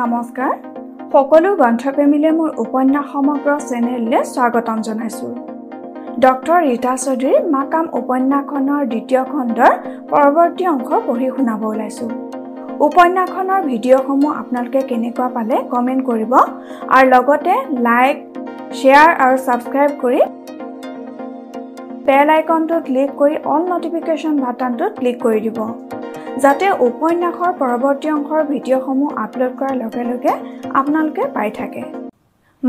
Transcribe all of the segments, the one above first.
নমস্কাৰ সকলো গ্ৰন্থপ্ৰেমীলৈ মোৰ উপন্যাস সমগ্ৰ চেনেললৈ স্বাগতম জনাইছোঁ ডক্টৰ ৰীতা চৌধুৰীৰ মাকাম উপন্যাসখনৰ দ্বিতীয় খণ্ডৰ পৰৱৰ্তী অংশ পঢ়ি শুনাব ওলাইছোঁ উপন্যাসখনৰ ভিডিঅ'সমূহ আপোনালোকে কেনেকুৱা পালে কমেণ্ট কৰিব আৰু লগতে লাইক শ্বেয়াৰ আৰু ছাবস্ক্ৰাইব কৰি বেল আইকনটো ক্লিক কৰি অল নটিফিকেশ্যন বাটনটোত ক্লিক কৰি দিব যাতে উপন্যাসৰ পৰৱৰ্তী অংশৰ ভিডিঅ'সমূহ আপলোড কৰাৰ লগে লগে আপোনালোকে পাই থাকে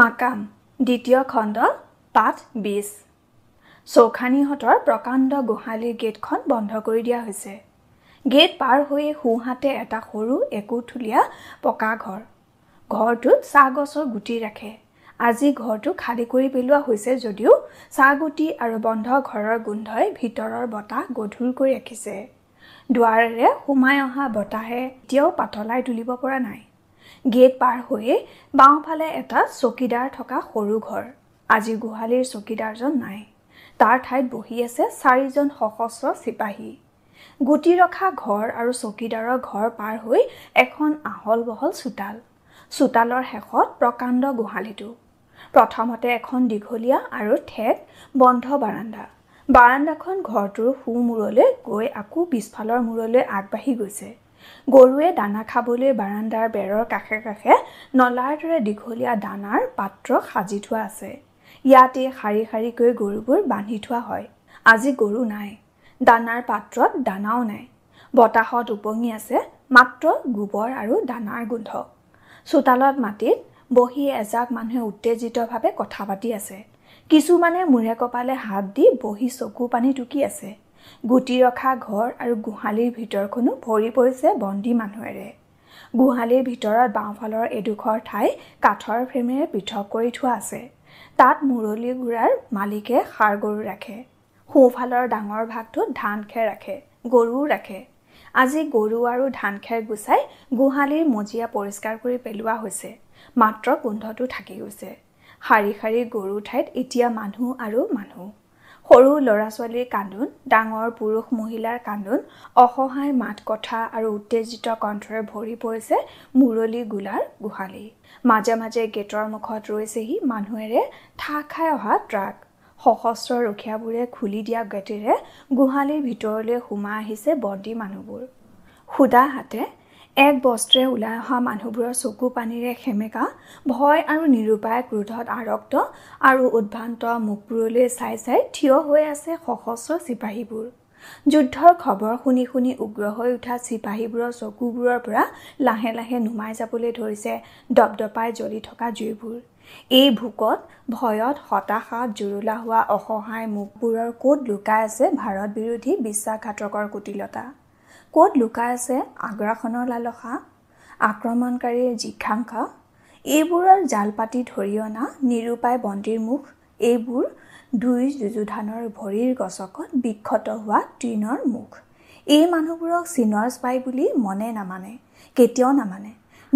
মাকাম দ্বিতীয় খণ্ড পাঠ বিছ চৌখানীহঁতৰ প্ৰকাণ্ড গোহালিৰ গেটখন বন্ধ কৰি দিয়া হৈছে গেট পাৰ হৈ সোঁহাতে এটা সৰু একোঠুলীয়া পকা ঘৰ ঘৰটোত চাহ গছৰ গুটি ৰাখে আজি ঘৰটো খালী কৰি পেলোৱা হৈছে যদিও চাহ গুটি আৰু বন্ধ ঘৰৰ গোন্ধই ভিতৰৰ বতাহ গধুৰ কৰি ৰাখিছে দুৱাৰেৰে সোমাই অহা বতাহে এতিয়াও পাতলাই তুলিব পৰা নাই গেট পাৰ হৈয়ে বাওঁফালে এটা চকীদাৰ থকা সৰু ঘৰ আজি গোহালিৰ চকীদাৰজন নাই তাৰ ঠাইত বহি আছে চাৰিজন সশস্ত্ৰ চিপাহী গুটি ৰখা ঘৰ আৰু চকীদাৰৰ ঘৰ পাৰ হৈ এখন আহল বহল চোতাল চোতালৰ শেষত প্ৰকাণ্ড গোহালিটো প্ৰথমতে এখন দীঘলীয়া আৰু ঠেক বন্ধ বাৰাণ্ডা বাৰাণ্ডাখন ঘৰটোৰ সোঁ মূৰলৈ গৈ আকৌ পিছফালৰ মূৰলৈ আগবাঢ়ি গৈছে গৰুৱে দানা খাবলৈ বাৰাণ্ডাৰ বেৰৰ কাষে কাষে নলাৰ দৰে দীঘলীয়া দানাৰ পাত্ৰ সাজি থোৱা আছে ইয়াতে শাৰী শাৰীকৈ গৰুবোৰ বান্ধি থোৱা হয় আজি গৰু নাই দানাৰ পাত্ৰত দানাও নাই বতাহত উপঙি আছে মাত্ৰ গোবৰ আৰু দানাৰ গোন্ধ চোতালত মাটিত বহি এজাক মানুহে উত্তেজিতভাৱে কথা পাতি আছে কিছুমানে মূৰে কপালে হাত দি বহি চকু পানী টুকি আছে গুটি ৰখা ঘৰ আৰু গোহালিৰ ভিতৰখনো ভৰি পৰিছে বন্দী মানুহেৰে গোহালিৰ ভিতৰত বাওঁফালৰ এডোখৰ ঠাই কাঠৰ ফ্ৰেমেৰে পৃথক কৰি থোৱা আছে তাত মুৰলী গুড়াৰ মালিকে সাৰ গৰু ৰাখে সোঁফালৰ ডাঙৰ ভাগটোত ধান খেৰ ৰাখে গৰুও ৰাখে আজি গৰু আৰু ধান খেৰ গুচাই গোহালিৰ মজিয়া পৰিষ্কাৰ কৰি পেলোৱা হৈছে মাত্ৰ গোন্ধটো থাকি গৈছে শাৰী শাৰী গৰু ঠাইত এতিয়া মানুহ আৰু মানুহ সৰু ল'ৰা ছোৱালীৰ কান্দোন ডাঙৰ পুৰুষ মহিলাৰ কান্দোন অসহায় মাত কথা আৰু উত্তেজিত কণ্ঠৰে ভৰি পৰিছে মুৰলী গোলাৰ গোহালী মাজে মাজে গেটৰ মুখত ৰৈছেহি মানুহেৰে ঠা খাই অহা ট্ৰাক সশস্ত্ৰ ৰখীয়াবোৰে খুলি দিয়া গেটেৰে গোহালিৰ ভিতৰলৈ সোমাই আহিছে বন্দী মানুহবোৰ সুদা হাতে এক বস্ত্ৰে ওলাই অহা মানুহবোৰৰ চকু পানীৰে সেমেকা ভয় আৰু নিৰূপায় ক্ৰোধত আৰক্ত আৰু উদ্ভ্ৰান্ত মুখবোৰলৈ চাই চাই থিয় হৈ আছে সশস্ত্ৰ চিপাহীবোৰ যুদ্ধৰ খবৰ শুনি শুনি উগ্ৰ হৈ উঠা চিপাহীবোৰৰ চকুবোৰৰ পৰা লাহে লাহে নুমাই যাবলৈ ধৰিছে দপদপাই জ্বলি থকা জুইবোৰ এই ভোকত ভয়ত হতাশাত জুৰুলা হোৱা অসহায় মুখবোৰৰ ক'ত লুকাই আছে ভাৰত বিৰোধী বিশ্বাসঘাতকৰ কুটিলতা ক'ত লুকাই আছে আগ্ৰাসনৰ লালসা আক্ৰমণকাৰীৰ জিজ্ঞাসা এইবোৰৰ জালপাতি ধৰি অনা নিৰূপায় বন্তিৰ মুখ এইবোৰ দুই যুযুধানৰ ভৰিৰ গছকত বিক্ষত হোৱা তৃণৰ মুখ এই মানুহবোৰক চীনৰ স্পাই বুলি মনে নামানে কেতিয়াও নামানে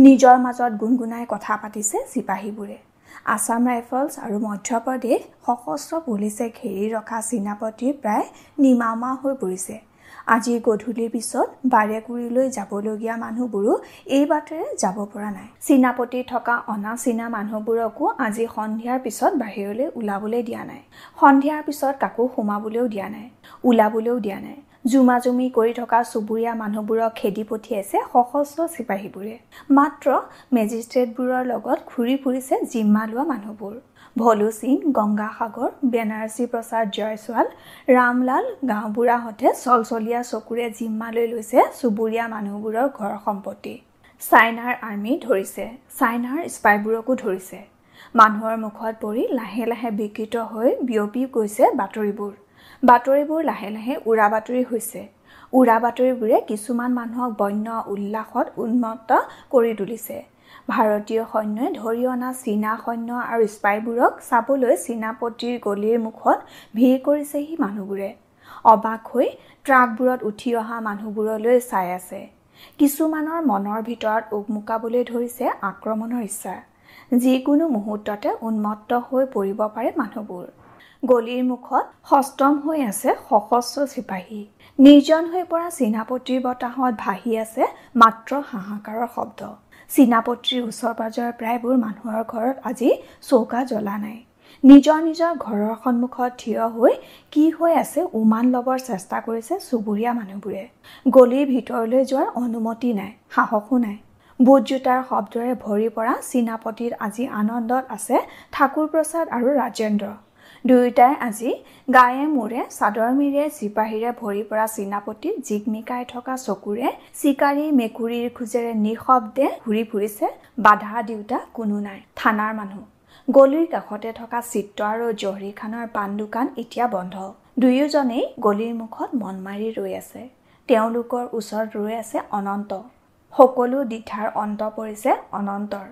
নিজৰ মাজত গুণগুণাই কথা পাতিছে চিপাহীবোৰে আছাম ৰাইফলছ আৰু মধ্যপ্ৰদেশ সশস্ত্ৰ পুলিচে ঘেৰি ৰখা চীনাপতি প্ৰায় নিমামা হৈ পৰিছে আজি গধূলিৰ পিছত বাৰেকুৰিলৈ যাবলগীয়া মানুহবোৰো এই বাটেৰে যাব পৰা নাই চিনাপতি থকা অনা অনাচিনা মানুহবোৰকো আজি সন্ধিয়াৰ পিছত বাহিৰলৈ ওলাবলৈ দিয়া নাই সন্ধিয়াৰ পিছত কাকো সোমাবলৈও দিয়া নাই ওলাবলৈও দিয়া নাই জুমা জুমি কৰি থকা চুবুৰীয়া মানুহবোৰক খেদি পঠিয়াইছে সশস্ত্ৰ চিপাহীবোৰে মাত্ৰ মেজিষ্ট্ৰেটবোৰৰ লগত ঘূৰি ফুৰিছে জিম্মা লোৱা মানুহবোৰ ভলু সিং গংগাসাগৰ বেনাৰসী প্ৰসাদ জয়ছোৱাল ৰামলাল গাঁওবুঢ়াহঁতে চলচলীয়া চকুৰে জিম্মালৈ লৈছে চুবুৰীয়া মানুহবোৰৰ ঘৰ সম্পত্তি চাইনাৰ আৰ্মি ধৰিছে চাইনাৰ স্পাইবোৰকো ধৰিছে মানুহৰ মুখত পৰি লাহে লাহে বিকৃত হৈ বিয়পি গৈছে বাতৰিবোৰ বাতৰিবোৰ লাহে লাহে উৰা বাতৰি হৈছে উৰা বাতৰিবোৰে কিছুমান মানুহক বন্য উল্লাসত উন্নত কৰি তুলিছে ভাৰতীয় সৈন্যই ধৰি অনা চীনা সৈন্য আৰু স্পাইবোৰক চাবলৈ চীনাপতিৰ গলিৰ মুখত ভিৰ কৰিছেহি মানুহবোৰে অবাক হৈ ট্ৰাকবোৰত উঠি অহা মানুহবোৰলৈ চাই আছে কিছুমানৰ মনৰ ভিতৰত উকমোকাবলৈ ধৰিছে আক্ৰমণৰ ইচ্ছা যিকোনো মুহূৰ্ততে উন্মত্ত হৈ পৰিব পাৰে মানুহবোৰ গলিৰ মুখত সষ্টম হৈ আছে সশস্ত্ৰ চিপাহী নিৰ্জন হৈ পৰা চীনাপতিৰ বতাহত ভাহি আছে মাত্ৰ হাহাকাৰৰ শব্দ চীনাপত্ৰীৰ ওচৰ পাঁজৰ প্ৰায়বোৰ মানুহৰ ঘৰত আজি চৌকা জ্বলা নাই নিজৰ নিজৰ ঘৰৰ সন্মুখত থিয় হৈ কি হৈ আছে উমান ল'বৰ চেষ্টা কৰিছে চুবুৰীয়া মানুহবোৰে গলিৰ ভিতৰলৈ যোৱাৰ অনুমতি নাই সাহসো নাই বুট জোতাৰ শব্দৰে ভৰি পৰা চীনাপতিত আজি আনন্দত আছে ঠাকুৰ প্ৰসাদ আৰু ৰাজেন্দ্ৰ দুয়োটাই আজি গায়ে মূৰে চাদৰ মিৰে চিপাহীৰে ভৰি পৰা চীনাপতি জিকমিকাই থকা চকুৰে চিকাৰী মেকুৰীৰ খোজেৰে নিঃশব্দে ঘূৰি ফুৰিছে বাধা দিওঁতা কোনো নাই থানাৰ মানুহ গলিৰ কাষতে থকা চিত্ৰ আৰু জহৰি খানৰ পাণ দোকান এতিয়া বন্ধ দুয়োজনেই গলিৰ মুখত মন মাৰি ৰৈ আছে তেওঁলোকৰ ওচৰত ৰৈ আছে অনন্ত সকলো দিঠাৰ অন্ত পৰিছে অনন্তৰ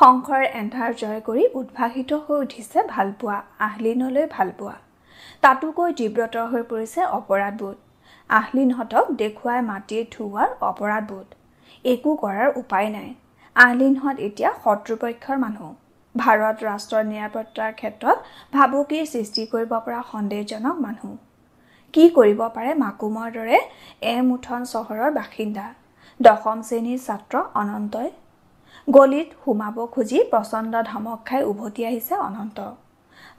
শংকৰ এন্ধাৰ জয় কৰি উদ্ভাসিত হৈ উঠিছে ভালপোৱা আহলিনলৈ ভালপোৱা তাতোকৈ তীব্ৰতৰ হৈ পৰিছে অপৰাধবোধ আহলিনহঁতক দেখুৱাই মাটি থোৱাৰ অপৰাধবোধ একো কৰাৰ উপায় নাই আহলিনহঁত এতিয়া শত্ৰুপক্ষৰ মানুহ ভাৰত ৰাষ্ট্ৰৰ নিৰাপত্তাৰ ক্ষেত্ৰত ভাবুকিৰ সৃষ্টি কৰিব পৰা সন্দেহজনক মানুহ কি কৰিব পাৰে মাকুমৰ দৰে এমুঠন চহৰৰ বাসিন্দা দশম শ্ৰেণীৰ ছাত্ৰ অনন্তই গলিত সোমাব খুজি প্ৰচণ্ড ধমক খাই উভতি আহিছে অনন্ত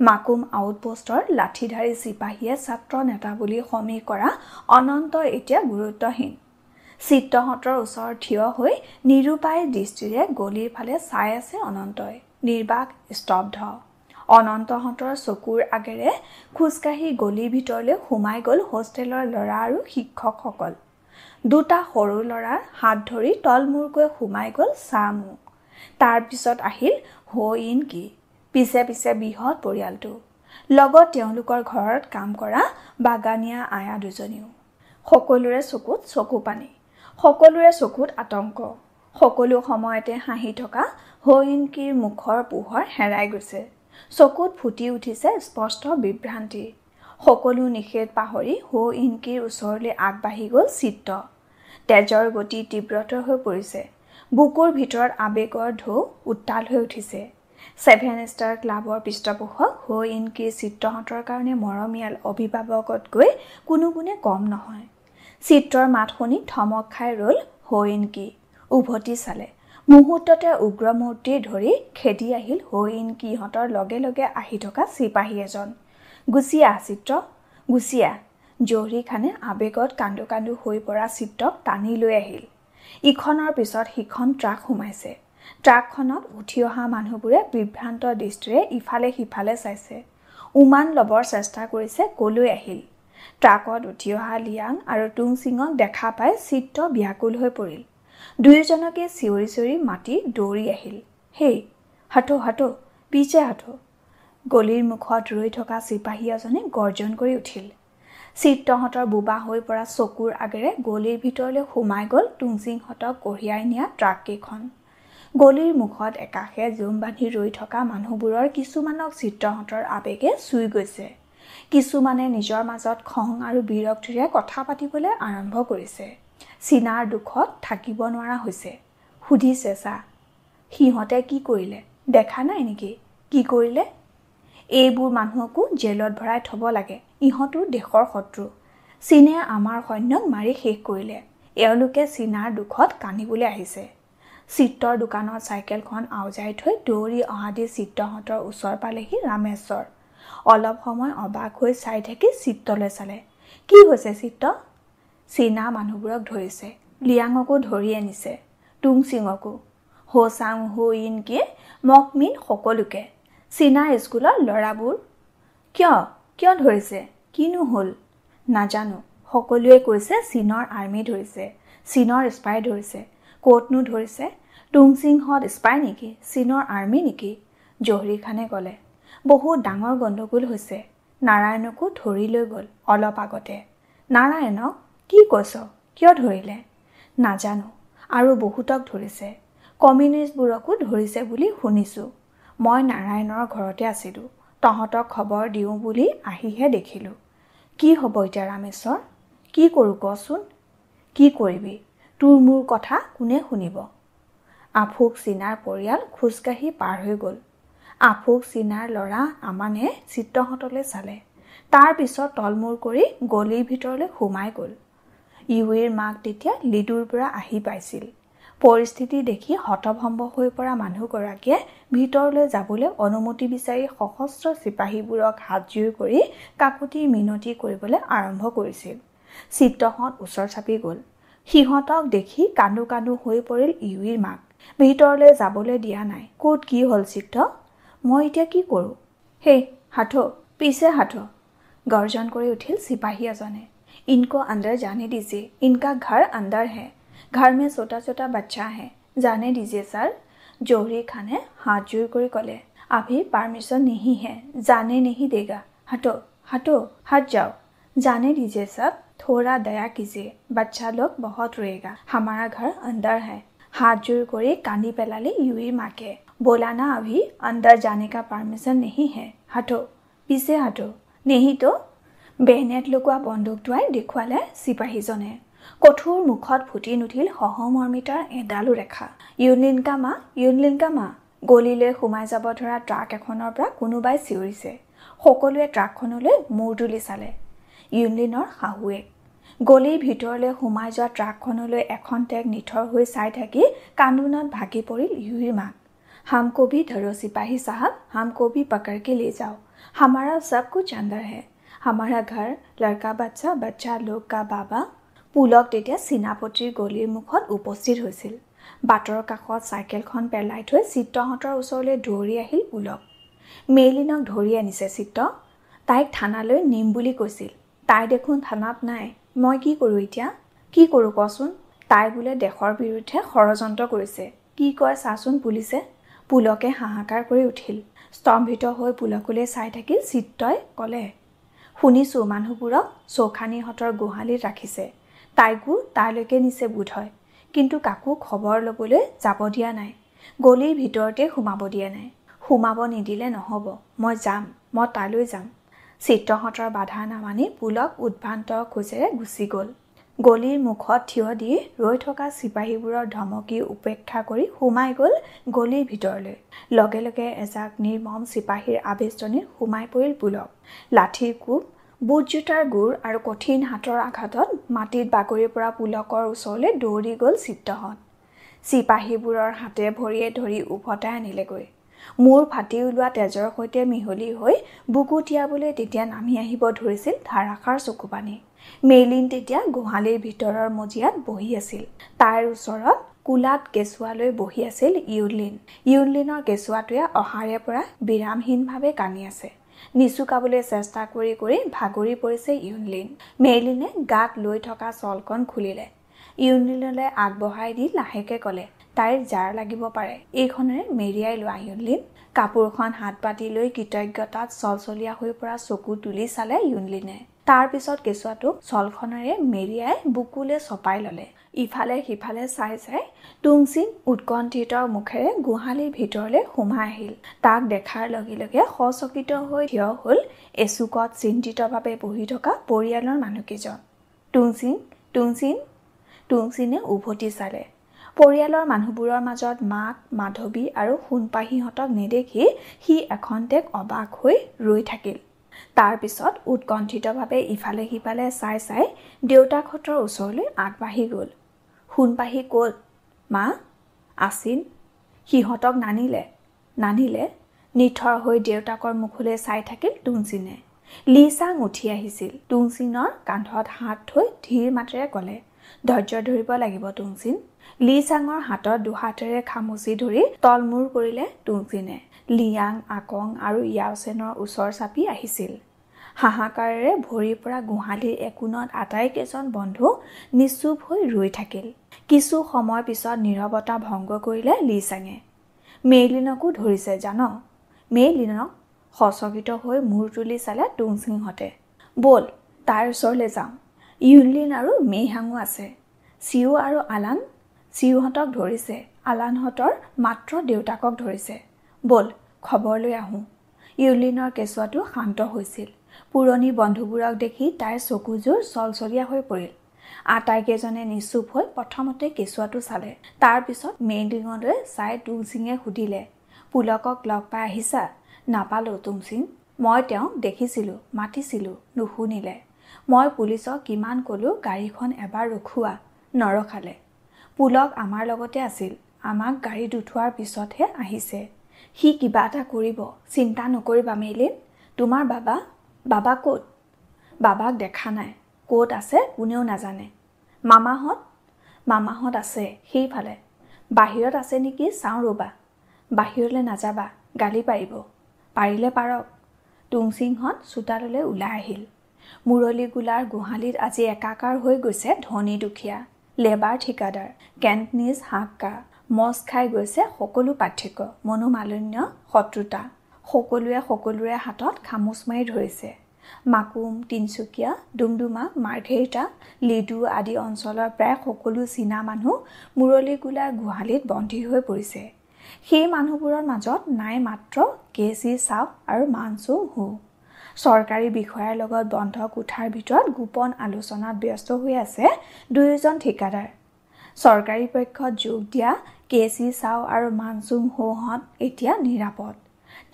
মাকুম আউটপোষ্টৰ লাঠিধাৰী চিপাহীয়ে ছাত্ৰ নেতা বুলি সমী কৰা অনন্ত এতিয়া গুৰুত্বহীন চিত্ৰহঁতৰ ওচৰত থিয় হৈ নিৰূপায় দৃষ্টিৰে গলিৰ ফালে চাই আছে অনন্তই নিৰ্বাক স্তব্ধ অনন্তহঁতৰ চকুৰ আগেৰে খোজকাঢ়ি গলিৰ ভিতৰলৈ সোমাই গ'ল হোষ্টেলৰ ল'ৰা আৰু শিক্ষকসকল দুটা সৰু ল'ৰাৰ হাত ধৰি তলমূৰকৈ সোমাই গ'ল চামু তাৰপিছত আহিল হইন কি পিছে পিছে বৃহৎ পৰিয়ালটো লগত তেওঁলোকৰ ঘৰত কাম কৰা বাগানীয়া আয়া দুজনীও সকলোৰে চকুত চকু পানী সকলোৰে চকুত আতংক সকলো সময়তে হাঁহি থকা হৈনকীৰ মুখৰ পোহৰ হেৰাই গৈছে চকুত ফুটি উঠিছে স্পষ্ট বিভ্ৰান্তি সকলো নিষেধ পাহৰি হৈ ইনকীৰ ওচৰলৈ আগবাঢ়ি গ'ল চিত্ৰ তেজৰ গতি তীব্ৰতৰ হৈ পৰিছে বুকুৰ ভিতৰত আৱেগৰ ঢৌ উত্তাল হৈ উঠিছে ছেভেন ষ্টাৰ ক্লাবৰ পৃষ্ঠপোষক হৈ ইনকি চিত্ৰহঁতৰ কাৰণে মৰমীয়াল অভিভাৱকতকৈ কোনো গুণে কম নহয় চিত্ৰৰ মাত শুনি থমক খাই ৰ'ল হৈ ইনকি উভতি চালে মুহূৰ্ততে উগ্ৰমূৰ্তি ধৰি খেদি আহিল হৈ ইনকিহঁতৰ লগে লগে আহি থকা চিপাহী এজন গুচিয়া চিত্ৰ গুচিয়া জৰী খানে আবেগত কান্দো কান্দো হৈ পৰা চিত্ৰক টানি লৈ আহিল ইখনৰ পিছত সিখন ট্ৰাক সোমাইছে ট্ৰাকখনত উঠি অহা মানুহবোৰে বিভ্ৰান্ত দৃষ্টিৰে ইফালে সিফালে চাইছে উমান ল'বৰ চেষ্টা কৰিছে কলৈ আহিল ট্ৰাকত উঠি অহা লিয়াং আৰু টুং চিঙক দেখা পাই চিত্ৰ ব্যাকুল হৈ পৰিল দুয়োজনকে চিঞৰি চিঞৰি মাতি দৌৰি আহিল হেই হাতো হাতো পিছে হাতো গলিৰ মুখত ৰৈ থকা চিপাহী এজনে গৰ্জন কৰি উঠিল চিত্ৰহঁতৰ বোবা হৈ পৰা চকুৰ আগেৰে গলিৰ ভিতৰলৈ সোমাই গ'ল টুংচিংহঁতক কঢ়িয়াই নিয়া ট্ৰাককেইখন গলিৰ মুখত একাষে জুম বান্ধি ৰৈ থকা মানুহবোৰৰ কিছুমানক চিত্ৰহঁতৰ আৱেগে চুই গৈছে কিছুমানে নিজৰ মাজত খং আৰু বিৰক্তিৰে কথা পাতিবলৈ আৰম্ভ কৰিছে চীনাৰ দুখত থাকিব নোৱাৰা হৈছে সুধিছে চা সিহঁতে কি কৰিলে দেখা নাই নেকি কি কৰিলে এইবোৰ মানুহকো জেলত ভৰাই থ'ব লাগে ইহঁতো দেশৰ শত্ৰু চীনে আমাৰ সৈন্যক মাৰি শেষ কৰিলে এওঁলোকে চীনাৰ দুখত কান্দিবলৈ আহিছে চিত্ৰৰ দোকানৰ চাইকেলখন আওজাই থৈ দৌৰি অহা দি চিত্ৰহঁতৰ ওচৰ পালেহি ৰামেশ্বৰ অলপ সময় অবাক হৈ চাই থাকি চিত্ৰলৈ চালে কি হৈছে চিত্ৰ চীনা মানুহবোৰক ধৰিছে লিয়াঙকো ধৰি আনিছে টুং চিঙকো হো চাং হো ইন মক মিন সকলোকে চীনা স্কুলৰ ল'ৰাবোৰ কিয় কিয় ধৰিছে কিনো হ'ল নাজানো সকলোৱে কৈছে চীনৰ আৰ্মি ধৰিছে চীনৰ স্পাই ধৰিছে ক'তনো ধৰিছে টুংচিংহঁত স্পাই নেকি চীনৰ আৰ্মি নেকি জহৰি খানে ক'লে বহুত ডাঙৰ গণ্ডগোল হৈছে নাৰায়ণকো ধৰি লৈ গ'ল অলপ আগতে নাৰায়ণক কি কৈছ কিয় ধৰিলে নাজানো আৰু বহুতক ধৰিছে কমিউনিষ্টবোৰকো ধৰিছে বুলি শুনিছোঁ মই নাৰায়ণৰ ঘৰতে আছিলোঁ তহঁতক খবৰ দিওঁ বুলি আহিহে দেখিলোঁ কি হ'ব এতিয়া ৰামেশ্বৰ কি কৰোঁ কচোন কি কৰিবি তোৰ মোৰ কথা কোনে শুনিব আফুক চীনাৰ পৰিয়াল খোজকাঢ়ি পাৰ হৈ গ'ল আফুক চীনাৰ ল'ৰা আমানে চিত্ৰহঁতলৈ চালে তাৰ পিছত তলমূৰ কৰি গলিৰ ভিতৰলৈ সোমাই গ'ল ইউৱেৰ মাক তেতিয়া লিডুৰ পৰা আহি পাইছিল পৰিস্থিতি দেখি হতভম্ব হৈ পৰা মানুহগৰাকীয়ে ভিতৰলৈ যাবলৈ অনুমতি বিচাৰি সশস্ত্ৰ চিপাহীবোৰক হাত জুই কৰি কাকুতি মিনতি কৰিবলৈ আৰম্ভ কৰিছিল চিত্ৰখন ওচৰ চাপি গ'ল সিহঁতক দেখি কান্দো কান্দো হৈ পৰিল ইউৰ মাক ভিতৰলৈ যাবলৈ দিয়া নাই ক'ত কি হ'ল চিত্ৰ মই এতিয়া কি কৰোঁ হেই সাঠ পিছে সাঠ গৰ্জন কৰি উঠিল চিপাহী এজনে ইনকো আণ্ডাৰ জানি দিছে ইনকা ঘৰ আণ্ডাৰ ঘৰ মে ছটা ছটা বাচ্চা আহে জানে দিজে ছাৰ জৌহৰী খানে হাত জোৰ কৰি ক'লে আভি পাৰ্মিশ্যন নিহিহে জানে নিহি দেগা হাতো হাতো হাত যাও জানে দিজে ছাৰ থৰা দয়া কিজে বাচ্চা লোক বহত ৰয়েগা হামাৰা ঘৰ আন্দাৰ হে হাত জোৰ কৰি কান্দি পেলালে ইউৰীৰ মাকে বোলা না আভি আন্দাৰ জানে কা পাৰ্মিশ্যন নিহিহে হাতো পিছে হাতো নিহিতো বেহনেত লগোৱা বন্দুক টুৱাই দেখুৱালে চিপাহীজনে কঠোৰ মুখত ফুটি নুঠিল সহমৰ্মিতাৰ এডালো ৰেখা ইউনলিনকা মা ইউনলিনকা মা গলিলৈ সোমাই যাব ধৰা ট্ৰাক এখনৰ পৰা কোনোবাই চিঞৰিছে সকলোৱে ট্ৰাকখনলৈ মূৰ তুলি চালে ইউনলিনৰ শাহুৱেক গলিৰ ভিতৰলৈ সোমাই যোৱা ট্ৰাকখনলৈ এখন টেগ নিথৰ হৈ চাই থাকি কান্দোনত ভাগি পৰিল ইউৰীৰ মাক হাম কবি ধৰ চিপাহী চাহাব হাম কবি পকৰকে লৈ যাওঁ হামাৰা চব কুচ চান্দৰ হামাৰা ঘৰ লৰকা বাচ্চা বাচ্চা লোক কা বাবা পুলক তেতিয়া চীনাপতিৰ গলিৰ মুখত উপস্থিত হৈছিল বাটৰ কাষত চাইকেলখন পেলাই থৈ চিত্ৰহঁতৰ ওচৰলৈ দৌৰি আহিল পুলক মেইলিনক ধৰি আনিছে চিত্ৰ তাইক থানালৈ নিম বুলি কৈছিল তাই দেখোন থানাত নাই মই কি কৰোঁ এতিয়া কি কৰোঁ কচোন তাই বোলে দেশৰ বিৰুদ্ধে ষড়যন্ত্ৰ কৰিছে কি কয় চাচোন পুলিছে পুলকে হাহাকাৰ কৰি উঠিল স্তম্ভিত হৈ পুলকলৈ চাই থাকিল চিত্ৰই ক'লে শুনিছোঁ মানুহবোৰক চৌখানীহঁতৰ গোহালিত ৰাখিছে তাইকো তালৈকে নিছে বোধ হয় কিন্তু কাকো খবৰ ল'বলৈ যাব দিয়া নাই গলিৰ ভিতৰতে সোমাব দিয়া নাই সোমাব নিদিলে নহ'ব মই যাম মই তালৈ যাম চিত্ৰহঁতৰ বাধা নামানি পুলক উদ্ভান্ত খোজেৰে গুচি গ'ল গলিৰ মুখত থিয় দি ৰৈ থকা চিপাহীবোৰৰ ধমকি উপেক্ষা কৰি সোমাই গ'ল গলিৰ ভিতৰলৈ লগে লগে এজাক নিৰ্মম চিপাহীৰ আৱেষ্টনীত সোমাই পৰিল পুলক লাঠিৰ কোব বুট জোতাৰ গুৰ আৰু কঠিন হাতৰ আঘাতত মাটিত বাগৰিৰ পৰা পুলকৰ ওচৰলৈ দৌৰি গ'ল চিত্ৰহঁত চিপাহীবোৰৰ হাতে ভৰিয়ে ধৰি উভতাই আনিলেগৈ মূৰ ফাটি ওলোৱা তেজৰ সৈতে মিহলি হৈ বুকু বুকুটিয়াবলৈ তেতিয়া নামি আহিব ধৰিছিল ধাৰাষাৰ চকুপানী মেইলিন তেতিয়া গোহালিৰ ভিতৰৰ মজিয়াত বহি আছিল তাইৰ ওচৰত কোলাত কেঁচুৱালৈ বহি আছিল ইউলিন ইউলিনৰ কেঁচুৱাটোৱে অহাৰে পৰা বিৰামহীনভাৱে কান্দি আছে নিচুকাবলৈ চেষ্টা কৰি কৰি ভাগৰি পৰিছে ইউনলিন মেৰিলিনে গাত লৈ থকা চলখন খুলিলে ইউনলিনলৈ আগবঢ়াই দি লাহেকে ক'লে তাইৰ জাৰ লাগিব পাৰে এইখনেৰে মেৰিয়াই লোৱা ইউনলিন কাপোৰখন হাত পাতি লৈ কৃতজ্ঞতাত চলচলীয়া হৈ পৰা চকু তুলি চালে ইউনলিনে তাৰপিছত কেঁচুৱাটোক চলখনেৰে মেৰিয়াই বুকুলৈ চপাই ল'লে ইফালে সিফালে চাই চাই টুংচিং উৎকণ্ঠিত মুখেৰে গোহালিৰ ভিতৰলৈ সোমাই আহিল তাক দেখাৰ লগে লগে সচকিত হৈ থিয় হ'ল এচুকত চিন্তিতভাৱে বহি থকা পৰিয়ালৰ মানুহকেইজন টুংচিং টুংচিং টুংচিনে উভতি চালে পৰিয়ালৰ মানুহবোৰৰ মাজত মাক মাধৱী আৰু সোণপাহীহঁতক নেদেখি সি এখন্তেক অবাক হৈ ৰৈ থাকিল তাৰপিছত উৎকণ্ঠিতভাৱে ইফালে সিফালে চাই চাই দেউতাকহঁতৰ ওচৰলৈ আগবাঢ়ি গ'ল সোণপাহি ক'ল মা আছিন সিহঁতক নানিলে নানিলে নিথৰ হৈ দেউতাকৰ মুখলৈ চাই থাকিল টুংচিনে চাং উঠি আহিছিল টুংচিনৰ কান্ধত হাত থৈ ধীৰ মাতেৰে ক'লে ধৈৰ্য ধৰিব লাগিব টুংচিন চাঙৰ হাতত দুহাতেৰে খামুচি ধৰি তলমূৰ কৰিলে টুংচিনে লিয়াং আকং আৰু ইয়াওচেনৰ ওচৰ চাপি আহিছিল হাহাকাৰেৰে ভৰিৰ পৰা গোহালিৰ একোণত আটাইকেইজন বন্ধু নিচুপ হৈ ৰৈ থাকিল কিছু সময় পিছত নিৰৱতা ভংগ কৰিলে লি চাঙে মেইলিনকো ধৰিছে জান মেইলিনক সচকিত হৈ মূৰ তুলি চালে টুং ব'ল তাইৰ ওচৰলৈ যাওঁ ইউনলিন আৰু মেইহাঙো আছে চিউ আৰু আলান চিউহঁতক ধৰিছে আলানহঁতৰ মাত্ৰ দেউতাকক ধৰিছে ব'ল খবৰ লৈ আহোঁ ইউলিনৰ কেঁচুৱাটো শান্ত হৈছিল পুৰণি বন্ধুবোৰক দেখি তাইৰ চকুযোৰ চলচলীয়া হৈ পৰিল আটাইকেইজনে নিচুপ হৈ প্ৰথমতে কেঁচুৱাটো চালে তাৰপিছত মেইনডিঙলৈ চাই তুমচিঙে সুধিলে পুলকক লগ পাই আহিছা নাপালোঁ তুমচিং মই তেওঁক দেখিছিলোঁ মাতিছিলোঁ নুশুনিলে মই পুলিচক কিমান ক'লোঁ গাড়ীখন এবাৰ ৰখোৱা নৰখালে পুলক আমাৰ লগতে আছিল আমাক গাড়ীত উঠোৱাৰ পিছতহে আহিছে সি কিবা এটা কৰিব চিন্তা নকৰিবা মেইলিন তোমাৰ বাবা বাবা ক'ত বাবাক দেখা নাই ক'ত আছে কোনেও নাজানে মামাহঁত মামাহঁত আছে সেইফালে বাহিৰত আছে নেকি চাওঁ ৰ'বা বাহিৰলৈ নাযাবা গালি পাৰিব পাৰিলে পাৰক টুংসিংহঁত চোতাললৈ ওলাই আহিল মুৰলী গোলাৰ গোহালিত আজি একাকাৰ হৈ গৈছে ধনী দুখীয়া লেবাৰ ঠিকাদাৰ কেণ্টনিজ হাক্কা মচ খাই গৈছে সকলো পাৰ্থক্য মনোমালিন্য শত্ৰুতা সকলোৱে সকলোৰে হাতত খামোচ মাৰি ধৰিছে মাকুম তিনিচুকীয়া ডুমডুমা মাৰ্ঘেৰিটা লিডু আদি অঞ্চলৰ প্ৰায় সকলো চীনা মানুহ মুৰলী গোলা গোহালিত বন্দী হৈ পৰিছে সেই মানুহবোৰৰ মাজত নাই মাত্ৰ কে চি চাও আৰু মানচু হু চৰকাৰী বিষয়াৰ লগত বন্ধ কোঠাৰ ভিতৰত গোপন আলোচনাত ব্যস্ত হৈ আছে দুয়োজন ঠিকাদাৰ চৰকাৰী পক্ষত যোগ দিয়া কে চি চাও আৰু মানচুং হোহঁত এতিয়া নিৰাপদ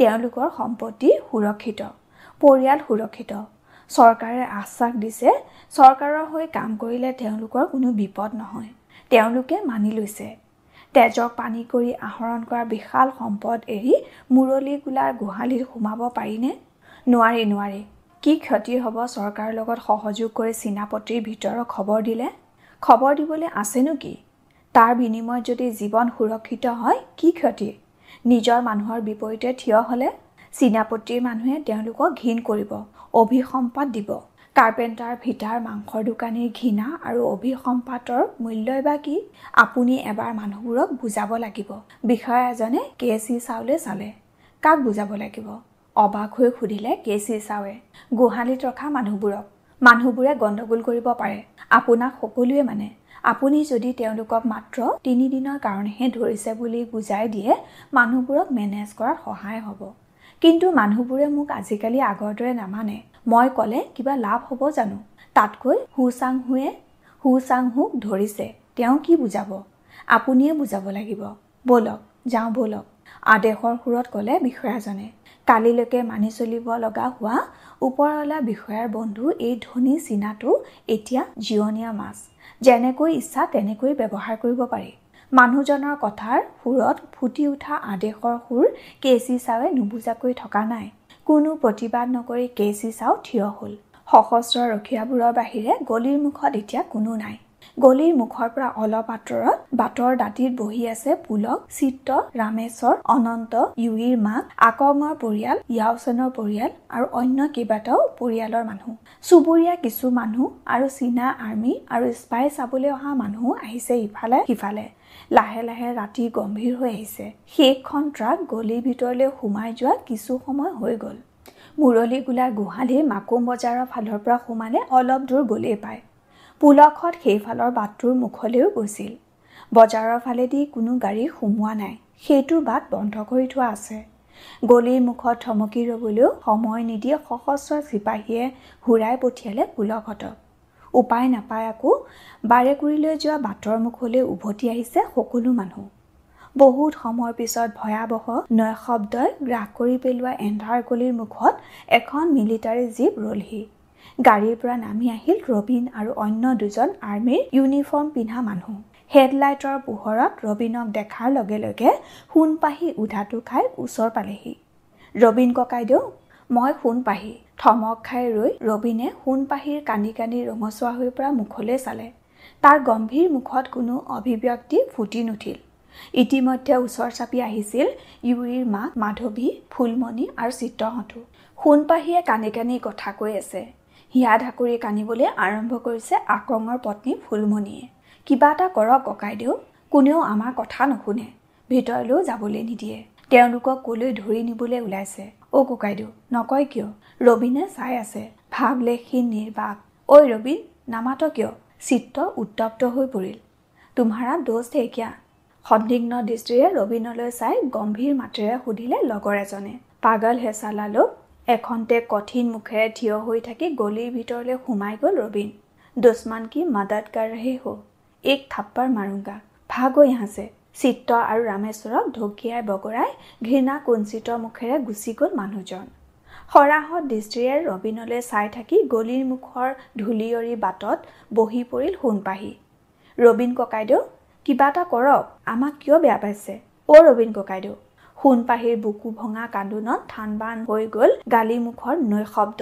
তেওঁলোকৰ সম্পত্তি সুৰক্ষিত পৰিয়াল সুৰক্ষিত চৰকাৰে আশ্বাস দিছে চৰকাৰৰ হৈ কাম কৰিলে তেওঁলোকৰ কোনো বিপদ নহয় তেওঁলোকে মানি লৈছে তেজক পানী কৰি আহৰণ কৰা বিশাল সম্পদ এৰি মুৰলী গোলাৰ গোহালিত সোমাব পাৰিনে নোৱাৰি নোৱাৰি কি ক্ষতি হ'ব চৰকাৰৰ লগত সহযোগ কৰি চিনাপত্ৰীৰ ভিতৰত খবৰ দিলে খবৰ দিবলৈ আছেনো কি তাৰ বিনিময়ত যদি জীৱন সুৰক্ষিত হয় কি ক্ষতি নিজৰ মানুহৰ বিপৰীতে থিয় হ'লে চীনাপতিৰ মানুহে তেওঁলোকক ঘীণ কৰিব অভিসম্পাত দিব কাৰ্পেণ্টাৰ ভিটাৰ মাংসৰ দোকানীৰ ঘৃণা আৰু অভিসম্পাতৰ মূল্যই বা কি আপুনি এবাৰ মানুহবোৰক বুজাব লাগিব বিষয়া এজনে কে চি চাউলে চালে কাক বুজাব লাগিব অবাক হৈ সুধিলে কে চি চাউৱে গোহালিত ৰখা মানুহবোৰক মানুহবোৰে গণ্ডগোল কৰিব পাৰে আপোনাক সকলোৱে মানে আপুনি যদি তেওঁলোকক মাত্ৰ তিনিদিনৰ কাৰণেহে ধৰিছে বুলি বুজাই দিয়ে মানুহবোৰক মেনেজ কৰাত সহায় হ'ব কিন্তু মানুহবোৰে মোক আজিকালি আগৰ দৰে নামানে মই ক'লে কিবা লাভ হ'ব জানো তাতকৈ হু চাং হুৱে হু চাং হুক ধৰিছে তেওঁ কি বুজাব আপুনিয়ে বুজাব লাগিব ব'লক যাওঁ ব'লক আদেশৰ সুৰত ক'লে বিষয়াজনে কালিলৈকে মানি চলিব লগা হোৱা ওপৰৱলা বিষয়াৰ বন্ধু এই ধনী চিনাটো এতিয়া জিৰণীয়া মাছ যেনেকৈ ইচ্ছা তেনেকৈ ব্যৱহাৰ কৰিব পাৰি মানুহজনৰ কথাৰ সুৰত ফুটি উঠা আদেশৰ সুৰ কে চি চাওৱে নুবুজাকৈ থকা নাই কোনো প্ৰতিবাদ নকৰি কে চি চাও থিয় হ'ল সশস্ত্ৰ ৰখীয়াবোৰৰ বাহিৰে গলিৰ মুখত এতিয়া কোনো নাই গলিৰ মুখৰ পৰা অলপ আঁতৰত বাটৰ দাঁতিত বহি আছে পুলক চিত্ৰ ৰামেশ্বৰ অনন্ত য়ুগীৰ মাক আকঙৰ পৰিয়াল য়াওচেনৰ পৰিয়াল আৰু অন্য কেইবাটাও পৰিয়ালৰ মানুহ চুবুৰীয়া কিছু মানুহ আৰু চীনা আৰ্মি আৰু স্পাই চাবলৈ অহা মানুহো আহিছে ইফালে সিফালে লাহে লাহে ৰাতি গম্ভীৰ হৈ আহিছে সেইখন ট্ৰাক গলিৰ ভিতৰলৈ সোমাই যোৱা কিছু সময় হৈ গ'ল মুৰলী গোলা গোহালি মাকুম বজাৰৰ ফালৰ পৰা সোমালে অলপ দূৰ গ'লেই পায় পুলকত সেইফালৰ বাটটোৰ মুখলৈও গৈছিল বজাৰৰ ফালেদি কোনো গাড়ী সোমোৱা নাই সেইটো বাট বন্ধ কৰি থোৱা আছে গলিৰ মুখত থমকি ৰ'বলৈও সময় নিদিয়ে সহস্ৰ চিপাহীয়ে হুৰাই পঠিয়ালে পুলকহঁতক উপায় নাপায় আকৌ বাৰেকুৰিলৈ যোৱা বাটৰ মুখলৈ উভতি আহিছে সকলো মানুহ বহুত সময়ৰ পিছত ভয়াৱহ নৈশব্দই গ্ৰাস কৰি পেলোৱা এন্ধাৰ গলিৰ মুখত এখন মিলিটাৰী জীপ ৰলহি গাড়ীৰ পৰা নামি আহিল ৰবীন আৰু অন্য দুজন আৰ্মীৰ ইউনিফৰ্ম পিন্ধা মানুহ হেডলাইটৰ পোহৰত ৰবীনক দেখাৰ লগে লগে সোণপাহি উধাটো খাই ওচৰ পালেহি ৰবীন ককাইদেউ মই সোণপাহী থমক খাই ৰৈ ৰবিনে সোণপাহীৰ কান্দি কান্দি ৰঙচুৱা হৈ পৰা মুখলৈ চালে তাৰ গম্ভীৰ মুখত কোনো অভিব্যক্তি ফুটি নুঠিল ইতিমধ্যে ওচৰ চাপি আহিছিল ইউৰিৰ মাক মাধৱী ফুলমণি আৰু চিত্ৰহঁতো সোণপাহীয়ে কান্দি কানি কথা কৈ আছে হিয়া ঢাকুৰি কান্দিবলৈ আৰম্ভ কৰিছে আকঙৰ পত্নী ফুলমণিয়ে কিবা এটা কৰক ককাইদেউ কোনেও আমাৰ কথা নুশুনে ভিতৰলৈও যাবলৈ নিদিয়ে তেওঁলোকক কলৈ ধৰি নিবলৈ ওলাইছে অ' ককাইদেউ নকয় কিয় ৰবিনে চাই আছে ভাবলে সি নিৰ্বাক ঐ ৰবীন নামাত কিয় চিত্ৰ উত্তপ্ত হৈ পৰিল তোমাৰ দোষ ঢেকীয়া সন্দিগ্ন দৃষ্টিৰে ৰবীনলৈ চাই গম্ভীৰ মাতেৰে সুধিলে লগৰ এজনে পাগল হেঁচালা লোক এখন্তে কঠিন মুখেৰে থিয় হৈ থাকি গলিৰ ভিতৰলৈ সোমাই গ'ল ৰবীন দুশ্মান কি মাদাতগাৰহে হ' এক থাপ্পাৰ মাৰোংগা ভাগ হৈ আছে চিত্ৰ আৰু ৰামেশ্বৰক ঢকিয়াই বগৰাই ঘৃণা কুঞ্চিত মুখেৰে গুচি গ'ল মানুহজন সৰাহত দৃষ্টিৰে ৰবীনলৈ চাই থাকি গলিৰ মুখৰ ধূলিয়ৰী বাটত বহি পৰিল সোণপাহী ৰবীন ককাইদেউ কিবা এটা কৰক আমাক কিয় বেয়া পাইছে অ' ৰবীন ককাইদেউ সোণপাহীৰ বুকু ভঙা কান্দোনত থান বান হৈ গ'ল গালিমুখৰ নৈ শব্দ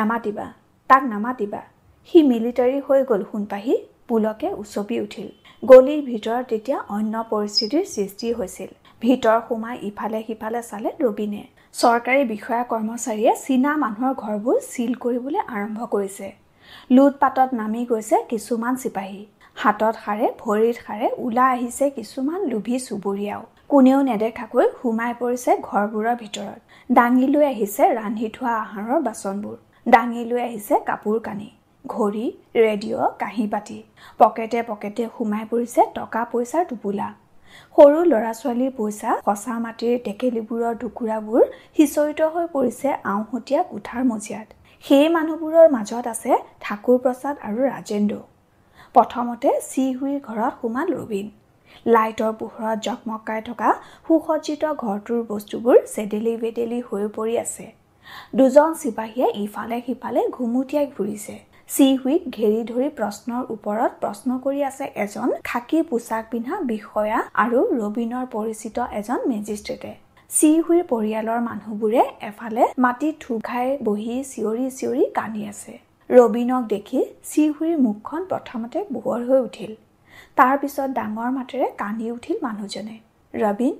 নামাতিবা তাক নামাতিবা সি মিলিটাৰী হৈ গ'ল সোণপাহী পুলকে উচপি উঠিল গলিৰ ভিতৰত তেতিয়া অন্য পৰিস্থিতিৰ সৃষ্টি হৈছিল ভিতৰ সোমাই ইফালে সিফালে চালে ৰবিনে চৰকাৰী বিষয়া কৰ্মচাৰীয়ে চীনা মানুহৰ ঘৰবোৰ চিল কৰিবলৈ আৰম্ভ কৰিছে লুটপাতত নামি গৈছে কিছুমান চিপাহী হাতত সাৰে ভৰিত সাৰে ওলাই আহিছে কিছুমান লোভী চুবুৰীয়াও কোনেও নেদেখাকৈ সোমাই পৰিছে ঘৰবোৰৰ ভিতৰত দাঙি লৈ আহিছে ৰান্ধি থোৱা আহাৰৰ বাচনবোৰ দাঙি লৈ আহিছে কাপোৰ কানি ঘড়ী ৰেডিঅ' কাঁহী পাতি পকেটে পকেটে সোমাই পৰিছে টকা পইচাৰ টোপোলা সৰু ল'ৰা ছোৱালীৰ পইচা সঁচা মাটিৰ টেকেলিবোৰৰ টুকুৰাবোৰ সিঁচৰিত হৈ পৰিছে আওহতীয়া কোঠাৰ মজিয়াত সেই মানুহবোৰৰ মাজত আছে ঠাকুৰ প্ৰসাদ আৰু ৰাজেন্দ্ৰ প্ৰথমতে চি চিহুইৰ ঘৰত সোমাল ৰবীন লাইটৰ পোহৰত জকমকাই থকা সুসজ্জিত ঘৰটোৰ বস্তুবোৰ চেডেলি বেদেলি হৈ পৰি আছে দুজন চিপাহীয়ে ইফালে সিফালে ঘুমুতিয়াই ঘূৰিছে চিহুইক ঘেৰি ধৰি প্ৰশ্নৰ ওপৰত প্ৰশ্ন কৰি আছে এজন খাকী পোছাক পিন্ধা বিষয়া আৰু ৰবিনৰ পৰিচিত এজন মেজিষ্ট্ৰেটে চিহুইৰ পৰিয়ালৰ মানুহবোৰে এফালে মাটিত থু খাই বহি চিঞৰি চিঞৰি কান্দি আছে ৰবীনক দেখি চিহুইৰ মুখখন প্ৰথমতে বোৱৰ হৈ উঠিল তাৰপিছত ডাঙৰ মাতেৰে কান্দি উঠিল মানুহজনে ৰবীন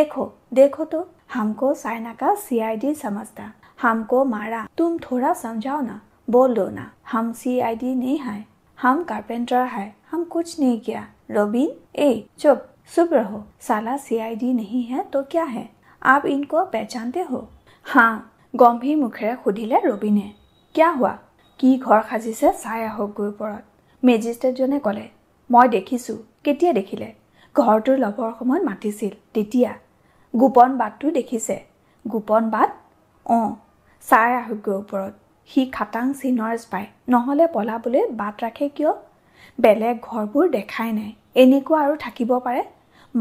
দেখো দেখো তো হামকো চাইনাকা চি আই ডি সমস্যা হামকো মাৰা তুম থোৰা চমজাও না बोल दो ना हम सीआईडी नहीं है हम कारपेंटर है हम कुछ नहीं किया रोबिन ए चुप सुब रहो साला सीआईडी नहीं है तो क्या है आप इनको पहचानते हो हाँ গম্ভীৰ মুখেৰে সুধিলে ৰবিনে কিয় হোৱা কি ঘৰ সাজিছে চাই আহক গৈ ওপৰত মেজিষ্ট্ৰেটজনে ক'লে মই দেখিছোঁ কেতিয়া দেখিলে ঘৰটোৰ লবৰ সময়ত মাতিছিল তেতিয়া গোপন বাটটো দেখিছে গোপন বাট অঁ চাই আহক গৈ ওপৰত সি খাটাং চিনৰ্জ পায় নহ'লে পলাবলৈ বাট ৰাখে কিয় বেলেগ ঘৰবোৰ দেখাই নাই এনেকুৱা আৰু থাকিব পাৰে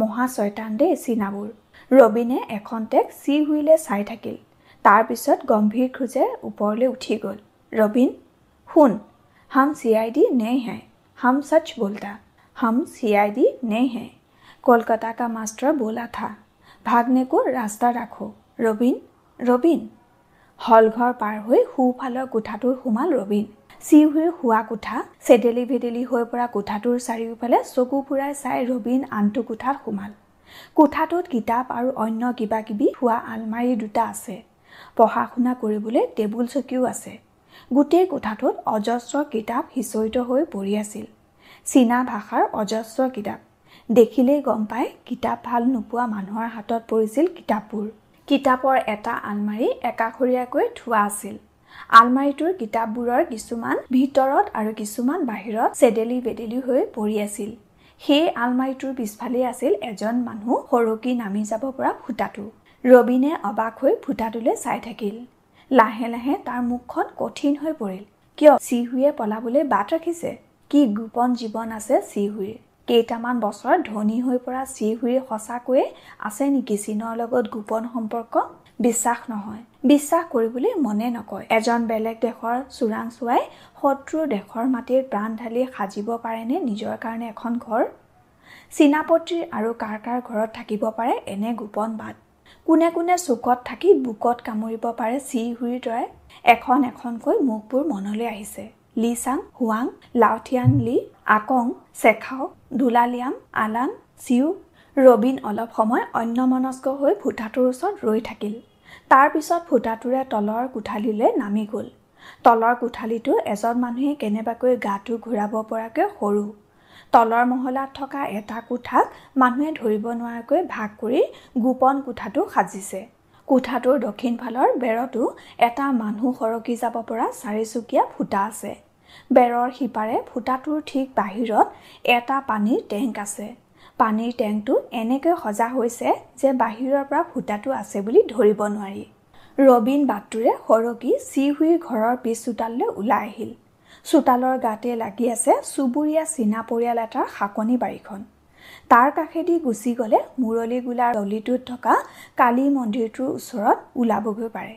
মহা ছয়তান দেই চিনাবোৰ ৰবিনে এখন টেক চি হুইলে চাই থাকিল তাৰপিছত গম্ভীৰ খোজে ওপৰলৈ উঠি গ'ল ৰবিন শুন হাম চি আই ডি নে হে হাম ছচ বোলতা হাম চি আই ডি নে হে কলকাতা কা মাষ্টৰ বোলা থা ভাগনেকো ৰাস্তা ৰাখো ৰবিন ৰবিন হলঘৰ পাৰ হৈ সোঁফালৰ কোঠাটোৰ সোমাল ৰবীন চিঞৰি শোৱা কোঠা চেডেলি ভেদেলি হৈ পৰা কোঠাটোৰ চাৰিওফালে চকু ফুৰাই চাই ৰবীন আনটো কোঠাত সোমাল কোঠাটোত কিতাপ আৰু অন্য কিবা কিবি হোৱা আলমাৰি দুটা আছে পঢ়া শুনা কৰিবলৈ টেবুল চকীও আছে গোটেই কোঠাটোত অজস্ৰ কিতাপ সিঁচৰিত হৈ পৰি আছিল চীনা ভাষাৰ অজস্ৰ কিতাপ দেখিলেই গম পাই কিতাপ ভাল নোপোৱা মানুহৰ হাতত পৰিছিল কিতাপবোৰ কিতাপৰ এটা আলমাৰি একাষৰীয়াকৈ থোৱা আছিল আলমাৰিটোৰ কিতাপবোৰৰ কিছুমান ভিতৰত আৰু কিছুমান বাহিৰত চেডেলি বেদেলি হৈ পৰি আছিল সেই আলমাৰিটোৰ পিছফালেই আছিল এজন মানুহ সৰকি নামি যাব পৰা ফুটাটো ৰবিনে অবাক হৈ ফুটাটোলৈ চাই থাকিল লাহে লাহে তাৰ মুখখন কঠিন হৈ পৰিল কিয় চিহুৱে পলাবলৈ বাট ৰাখিছে কি গোপন জীৱন আছে চিহুৰ কেইটামান বছৰত ধনী হৈ পৰা চিহুৰী সঁচাকৈয়ে আছে নেকি চীনৰ লগত গোপন সম্পৰ্ক বিশ্বাস নহয় বিশ্বাস কৰিবলৈ মনে নকয় এজন বেলেগ দেশৰ চোৰাং চোৰাংচোৱাই শত্ৰু দেশৰ মাটিত প্ৰাণ ঢালি সাজিব পাৰেনে নিজৰ কাৰণে এখন ঘৰ চীনাপত্ৰীৰ আৰু কাৰ কাৰ ঘৰত থাকিব পাৰে এনে গোপন বাট কোনে কোনে চুকত থাকি বুকত কামুৰিব পাৰে চিহুৰীৰ দৰে এখন এখনকৈ মুখবোৰ মনলৈ আহিছে লি চাং হুৱাং লাওঠিয়ান লি আকং চেখাও দুলালিয়াম আলাং চিউ ৰবিন অলপ সময় অন্যমনস্ক হৈ ফুটাটোৰ ওচৰত ৰৈ থাকিল তাৰপিছত ফুটাটোৰে তলৰ কোঠালিলৈ নামি গ'ল তলৰ কোঠালিটো এজন মানুহে কেনেবাকৈ গাটো ঘূৰাব পৰাকৈ সৰু তলৰ মহলাত থকা এটা কোঠাক মানুহে ধৰিব নোৱাৰাকৈ ভাগ কৰি গোপন কোঠাটো সাজিছে কোঠাটোৰ দক্ষিণফালৰ বেৰতো এটা মানুহ সৰকি যাব পৰা চাৰিচুকীয়া ফুটা আছে বেৰৰ সিপাৰে ফুটাটোৰ ঠিক বাহিৰত এটা পানীৰ টেংক আছে পানীৰ টেংকটো এনেকৈ সজা হৈছে যে বাহিৰৰ পৰা ফুটাটো আছে বুলি ধৰিব নোৱাৰি ৰবিন বাটটোৰে সৰকি চি চিহুইৰ ঘৰৰ পিছ চোতাললৈ ওলাই আহিল চোতালৰ গাতে লাগি আছে চুবুৰীয়া চীনা পৰিয়াল এটাৰ শাকনি বাৰীখন তাৰ কাষেদি গুচি গ'লে মুৰলী গোলাৰ গলিটোত থকা কালী মন্দিৰটোৰ ওচৰত ওলাবগৈ পাৰে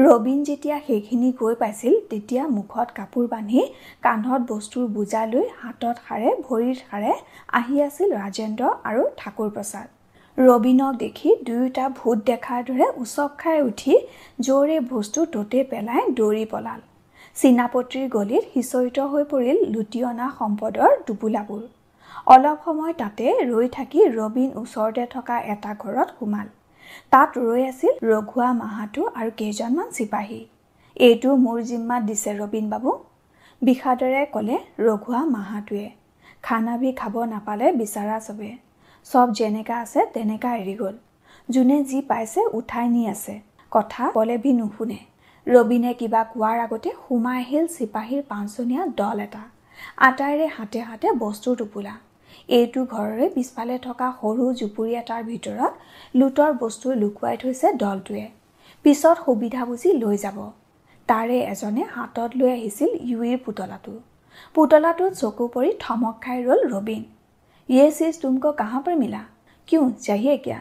ৰবীন যেতিয়া সেইখিনি গৈ পাইছিল তেতিয়া মুখত কাপোৰ বান্ধি কান্ধত বস্তুৰ বুজা লৈ হাতত সাৰে ভৰিত সাৰে আহি আছিল ৰাজেন্দ্ৰ আৰু ঠাকুৰ প্ৰসাদ ৰবীনক দেখি দুয়োটা ভূত দেখাৰ দৰে উচক খাই উঠি জোৰে বস্তু ততে পেলাই দৌৰি পলাল চীনাপতিৰ গলিত সিঁচৰিত হৈ পৰিল লুটি অনা সম্পদৰ টোপোলাবোৰ অলপ সময় তাতে ৰৈ থাকি ৰবীন ওচৰতে থকা এটা ঘৰত সোমাল তাত ৰৈ আছিল ৰঘুৱা মাহাতো আৰু কেইজনমান চিপাহী এইটো মোৰ জিম্মাত দিছে ৰবীন বাবু বিষাদৰে ক'লে ৰঘুৱা মাহাটোৱে খানা বি খাব নাপালে বিচাৰা চবে চব যেনেকা আছে তেনেকা এৰি গ'ল যোনে যি পাইছে উঠাই নি আছে কথা ক'লে বি নুশুনে ৰবীনে কিবা কোৱাৰ আগতে সোমাই আহিল চিপাহীৰ পাঁচজনীয়া দল এটা আটাইৰে হাতে হাতে বস্তুৰ টোপোলা এইটো ঘৰৰে পিছফালে থকা সৰু জুপুৰি এটাৰ ভিতৰত লুটৰ বস্তু লুকুৱাই থৈছে দলটোৱে পিছত সুবিধা বুজি লৈ যাব তাৰে এজনে হাতত লৈ আহিছিল ইউৰ পুতলাটো পুতলাটোত চকু পৰি থমক খাই ৰ'ল ৰবীন ইয়ে চিজ তুমক কাহাঁ পৰ মিলা কিয় চাহিয়ে কিয়া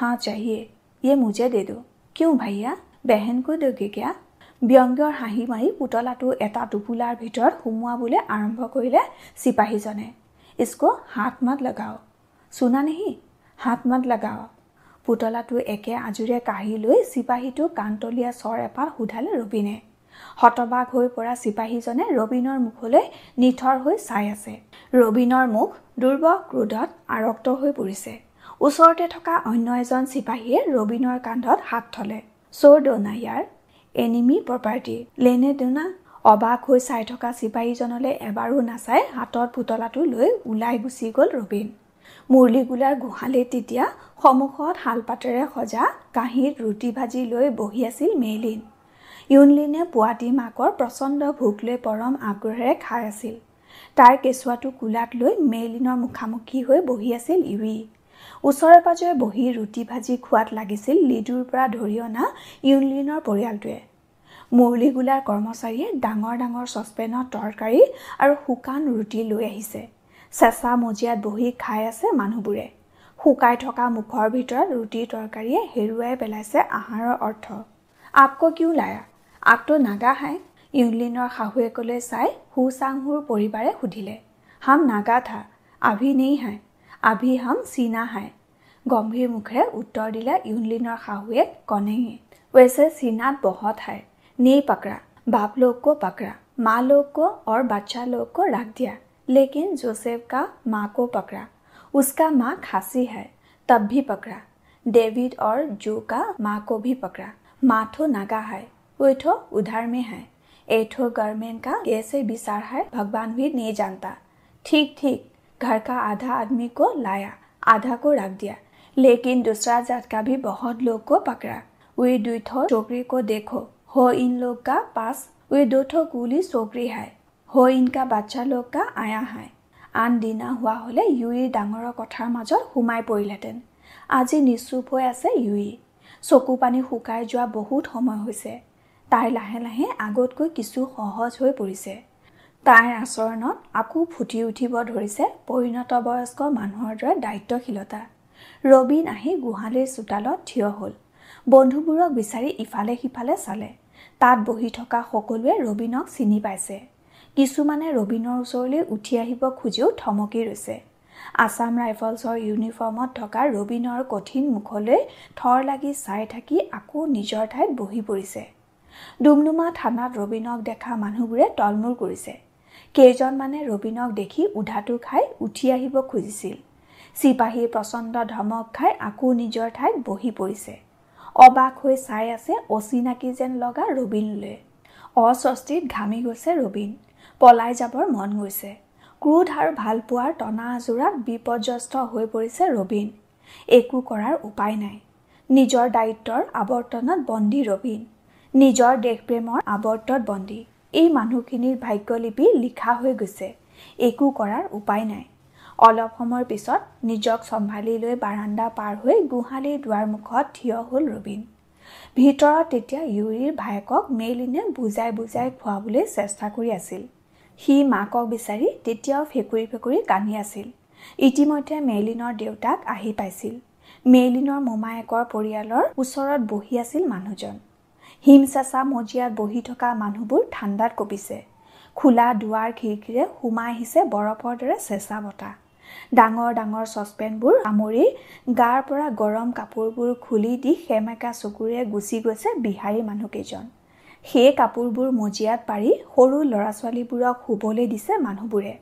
হাঁ চাহিয়ে ইয়ে মোজে দে দো কিয় ভাইয়া বেহেনকৈ দৌগে কিয়া ব্যংগৰ হাঁহি মাৰি পুতলাটো এটা টোপোলাৰ ভিতৰত সোমোৱাবলৈ আৰম্ভ কৰিলে চিপাহীজনে इसको हाथ मत लगाओ सुना नहीं হাত মাত লগাও পুতলাটো একে আজুৰে কাঢ়ি লৈ চিপাহীটো কান্তলীয়া চৰ এপাল সোধালে ৰবিনে হতবাগ হৈ পৰা চিপাহীজনে ৰবিনৰ মুখলৈ নিথৰ হৈ চাই আছে ৰবিনৰ মুখ দুৰ্বক ক্ৰোধত আৰক্ত হৈ পৰিছে ওচৰতে থকা অন্য এজন চিপাহীয়ে ৰবিনৰ কান্ধত হাত থলে চ'ৰ ডোনা ইয়াৰ এনিমি প্ৰপাৰ্টি লেনে ডোনা অবাক হৈ চাই থকা চিপাহীজনলৈ এবাৰো নাচাই হাতত পুতলাটো লৈ ওলাই গুচি গ'ল ৰবীন মুৰলীগোলাৰ গোহালিত তেতিয়া সমুখত শালপাতেৰে সজা কাঁহীত ৰুটি ভাজি লৈ বহি আছিল মেইলিন ইউনলিনে পুৱাটি মাকৰ প্ৰচণ্ড ভোক লৈ পৰম আগ্ৰহেৰে খাই আছিল তাইৰ কেঁচুৱাটো কোলাত লৈ মেইলিনৰ মুখামুখি হৈ বহি আছিল ইউই ওচৰে পাঁজৰে বহি ৰুটি ভাজি খোৱাত লাগিছিল লিডুৰ পৰা ধৰি অনা ইউনলিনৰ পৰিয়ালটোৱে মৌলি গোলাৰ কৰ্মচাৰীয়ে ডাঙৰ ডাঙৰ চচপেনত তৰকাৰী আৰু শুকান ৰুটি লৈ আহিছে চেঁচা মজিয়াত বহি খাই আছে মানুহবোৰে শুকাই থকা মুখৰ ভিতৰত ৰুটি তৰকাৰীয়ে হেৰুৱাই পেলাইছে আহাৰৰ অৰ্থ আকৌ কিউ লায়া আপটো নাগা হাই ইউলিনৰ শাহুৱেকলৈ চাই হু চাংহুৰ পৰিবাৰে সুধিলে হাম নাগা থা আভি নেই হাই আভি হাম চীনা হাই গম্ভীৰ মুখেৰে উত্তৰ দিলে ইউনলিনৰ শাহুৱেক কণেঙে ৱেছে চীনাত বহত হায় नहीं पकड़ा बाप लोग को पकड़ा माँ लोग को और बच्चा लोग को रख दिया लेकिन जोसेफ का माँ को पकड़ा उसका माँ खांसी है तब भी पकड़ा डेविड और जो का माँ को भी पकड़ा माथो नागा है उठो उधार में है एठो गवर्नमेंट का कैसे विचार है भगवान भी नहीं जानता ठीक ठीक घर का आधा आदमी को लाया आधा को रख दिया लेकिन दूसरा जात का भी बहुत लोग को पकड़ा वे दुई ठो चोकरी को देखो ह इन लोग का पास वे दो ठो गुली सोगरी है ह इनका बच्चा लोग का आया है আন দিনা হোৱা হ'লে ইউৰিৰ ডাঙৰৰ কথাৰ মাজত সোমাই পৰিলেহেঁতেন আজি নিচুপ হৈ আছে ইউৰি চকু পানী শুকাই যোৱা বহুত সময় হৈছে তাই লাহে লাহে আগতকৈ কিছু সহজ হৈ পৰিছে তাইৰ আচৰণত আকৌ ফুটি উঠিব ধৰিছে পৰিণত বয়স্ক মানুহৰ দৰে দায়িত্বশীলতা ৰবিন আহি গোহালিৰ চোতালত থিয় হ'ল বন্ধুবোৰক বিচাৰি ইফালে সিফালে চালে তাত বহি থকা সকলোৱে ৰবীনক চিনি পাইছে কিছুমানে ৰবিনৰ ওচৰলৈ উঠি আহিব খুজিও থমকি ৰৈছে আছাম ৰাইফলছৰ ইউনিফৰ্মত থকা ৰবিনৰ কঠিন মুখলৈ থৰ লাগি চাই থাকি আকৌ নিজৰ ঠাইত বহি পৰিছে ডুমডুমা থানাত ৰবীনক দেখা মানুহবোৰে তলমূল কৰিছে কেইজনমানে ৰবীনক দেখি উধাটো খাই উঠি আহিব খুজিছিল চিপাহীৰ প্ৰচণ্ড ধমক খাই আকৌ নিজৰ ঠাইত বহি পৰিছে অবাক হৈ চাই আছে অচিনাকি যেন লগা ৰবিনলৈ অস্বস্তিত ঘামি গৈছে ৰবিন পলাই যাবৰ মন গৈছে ক্ৰোধ আৰু ভালপোৱাৰ টনা আজোৰাত বিপৰ্যস্ত হৈ পৰিছে ৰবিন একো কৰাৰ উপায় নাই নিজৰ দায়িত্বৰ আৱৰ্তনত বন্দী ৰবিন নিজৰ দেশপ্ৰেমৰ আৱৰ্তত বন্দী এই মানুহখিনিৰ ভাগ্যলিপি লিখা হৈ গৈছে একো কৰাৰ উপায় নাই অলপ সময়ৰ পিছত নিজক চম্ভালি লৈ বাৰাণ্ডা পাৰ হৈ গোহালিৰ দুৱাৰ মুখত থিয় হ'ল ৰবীন ভিতৰত তেতিয়া ইউৰীৰ ভায়েকক মেইলিনে বুজাই বুজাই খোৱাবলৈ চেষ্টা কৰি আছিল সি মাকক বিচাৰি তেতিয়াও ফেঁকুৰি ফেকুৰি কান্দি আছিল ইতিমধ্যে মেইলিনৰ দেউতাক আহি পাইছিল মেইলিনৰ মোমায়েকৰ পৰিয়ালৰ ওচৰত বহি আছিল মানুহজন হিম চেঁচা মজিয়াত বহি থকা মানুহবোৰ ঠাণ্ডাত কঁপিছে খোলা দুৱাৰ খিৰিকীৰে সোমাই আহিছে বৰফৰ দৰে চেঁচা বতাহ ডাঙৰ ডাঙৰ চচপেনবোৰ আমৰি গাৰ পৰা গৰম কাপোৰবোৰ খুলি দি সেমেকা চকুৰে গুচি গৈছে বিহাৰী মানুহকেইজন সেই কাপোৰবোৰ মজিয়াত পাৰি সৰু ল'ৰা ছোৱালীবোৰক শুবলৈ দিছে মানুহবোৰে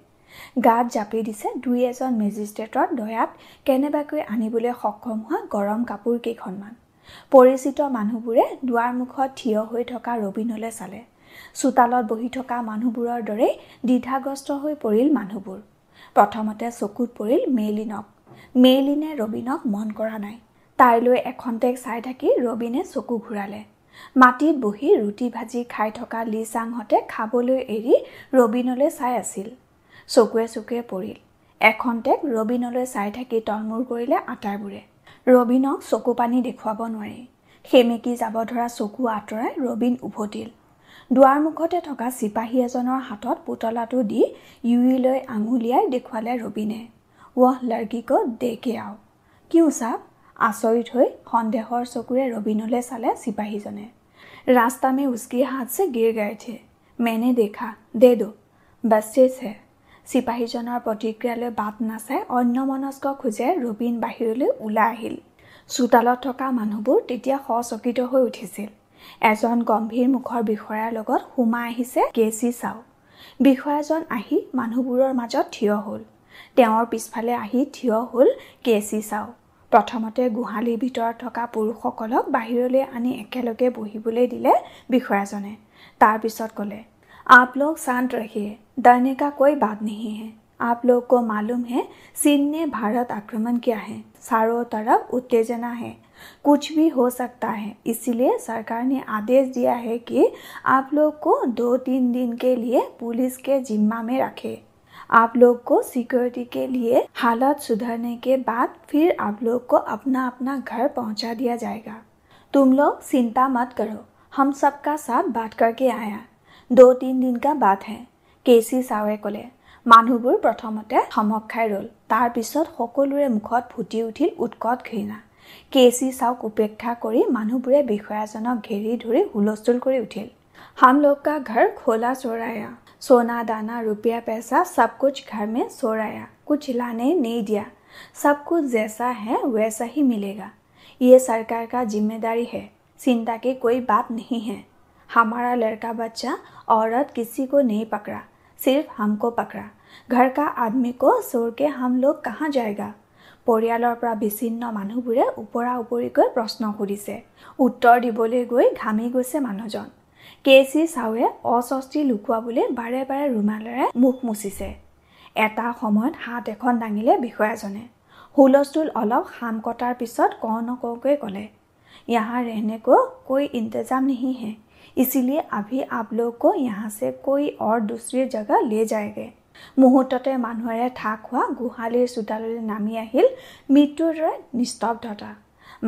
গাত জাপি দিছে দুই এজন মেজিষ্ট্ৰেটৰ দয়াত কেনেবাকৈ আনিবলৈ সক্ষম হোৱা গৰম কাপোৰ কেইখনমান পৰিচিত মানুহবোৰে দুৱাৰ মুখত থিয় হৈ থকা ৰবিনলৈ চালে চোতালত বহি থকা মানুহবোৰৰ দৰেই দ্বিধাগ্ৰস্ত হৈ পৰিল মানুহবোৰ প্ৰথমতে চকুত পৰিল মেইলিনক মেইলিনে ৰবিনক মন কৰা নাই তাইলৈ এখন্তেক চাই থাকি ৰবিনে চকু ঘূৰালে মাটিত বহি ৰুটি ভাজি খাই থকা লি চাংহঁতে খাবলৈ এৰি ৰবিনলৈ চাই আছিল চকুৱে চকুৱে পৰিল এখন্তেক ৰবিনলৈ চাই থাকি তলমূৰ কৰিলে আটাইবোৰে ৰবিনক চকু পানী দেখুৱাব নোৱাৰি সেমেকি যাব ধৰা চকু আঁতৰাই ৰবিন উভতিল দুৱাৰ মুখতে থকা চিপাহী এজনৰ হাতত পুতলাটো দি ইউৰিলৈ আঙুলিয়াই দেখুৱালে ৰবিনে ৱহ লাৰ্গিক দেকে আও কিয় চাপ আচৰিত হৈ সন্দেহৰ চকুৰে ৰবিনলৈ চালে চিপাহীজনে ৰাস্তা মে উচকি হাতছে গিৰ গাই থে মেনে দেখা দে দো বাছেছে চিপাহীজনৰ প্ৰতিক্ৰিয়ালৈ বাট নাচাই অন্যমনস্ক খোজে ৰবীন বাহিৰলৈ ওলাই আহিল চোতালত থকা মানুহবোৰ তেতিয়া সচকিত হৈ উঠিছিল এজন গম্ভীৰ মুখৰ বিষয়াৰ লগত সোমাই আহিছে কেচি চাও বিষয়াজন আহি মানুহবোৰৰ মাজত থিয় হ'ল তেওঁৰ পিছফালে আহি থিয় হ'ল কেচি চাও প্ৰথমতে গোহালিৰ ভিতৰত থকা পুৰুষসকলক বাহিৰলৈ আনি একেলগে বহিবলৈ দিলে বিষয়াজনে তাৰপিছত ক'লে আপলোক শান্ত ৰাখিয়ে দৈনিকা কৈ বাদ নিহিহে আপলোক কো মালুম হে চীন নে ভাৰত আক্ৰমণ কিয়াহে চাৰ তৰফ উত্তেজনাহে कुछ भी हो सकता है इसीलिए सरकार ने आदेश दिया है कि आप लोग को दो तीन दिन के लिए पुलिस के जिम्मा में रखें आप लोग को सिक्योरिटी के लिए हालत सुधरने के बाद फिर आप लोग को अपना अपना घर पहुंचा दिया जाएगा तुम लोग चिंता मत करो हम सबका साथ बात करके आया दो तीन दिन का बात है কেচি सावे कले মানুহবোৰ প্ৰথমতে থমক খাই ৰ'ল তাৰপিছত সকলোৰে মুখত ফুটি উঠিল উৎকট ঘৃণা केसी চাওক উপেক্ষা কৰি মানুহবোৰে विषयाजनक घेरी ধৰি হুলস্থুল কৰি উঠিল হাম লোক কা ঘৰ খোলা চোৰায়া सोना दाना रुपया पैसा सब कुछ घर में सो कुछ लाने नहीं दिया सब कुछ जैसा है वैसा ही मिलेगा ये सरकार का जिम्मेदारी है चिंता की कोई बात नहीं है हमारा लड़का बच्चा औरत किसी को नहीं पकड़ा सिर्फ हमको पकड़ा घर का आदमी को सोड़ के हम लोग कहाँ जाएगा পৰিয়ালৰ পৰা বিচ্ছিন্ন মানুহবোৰে ওপৰা ওপৰিকৈ প্ৰশ্ন সুধিছে উত্তৰ দিবলৈ গৈ ঘামি গৈছে মানুহজন কে চি চাওৱে অস্বস্তি লুকুৱাবলৈ বাৰে বাৰে ৰুমালেৰে মুখ মুচিছে এটা সময়ত হাত এখন দাঙিলে বিষয়াজনে হুলস্থুল অলপ শাম কটাৰ পিছত কওঁ নকওঁকৈ ক'লে ইহাঁ ৰেহনেকো কৈ ইন্তজাম নিহিহে ইচিলি আভি আপলোকো ইহাঁচে কৈ অৰ দুশ্ৰীৰ জেগা লৈ যায়গৈ মুহূৰ্ততে মানুহেৰে ঠা খোৱা গোহালিৰ চোতাললৈ নামি আহিল মৃত্যুৰ দৰে নিস্তব্ধতা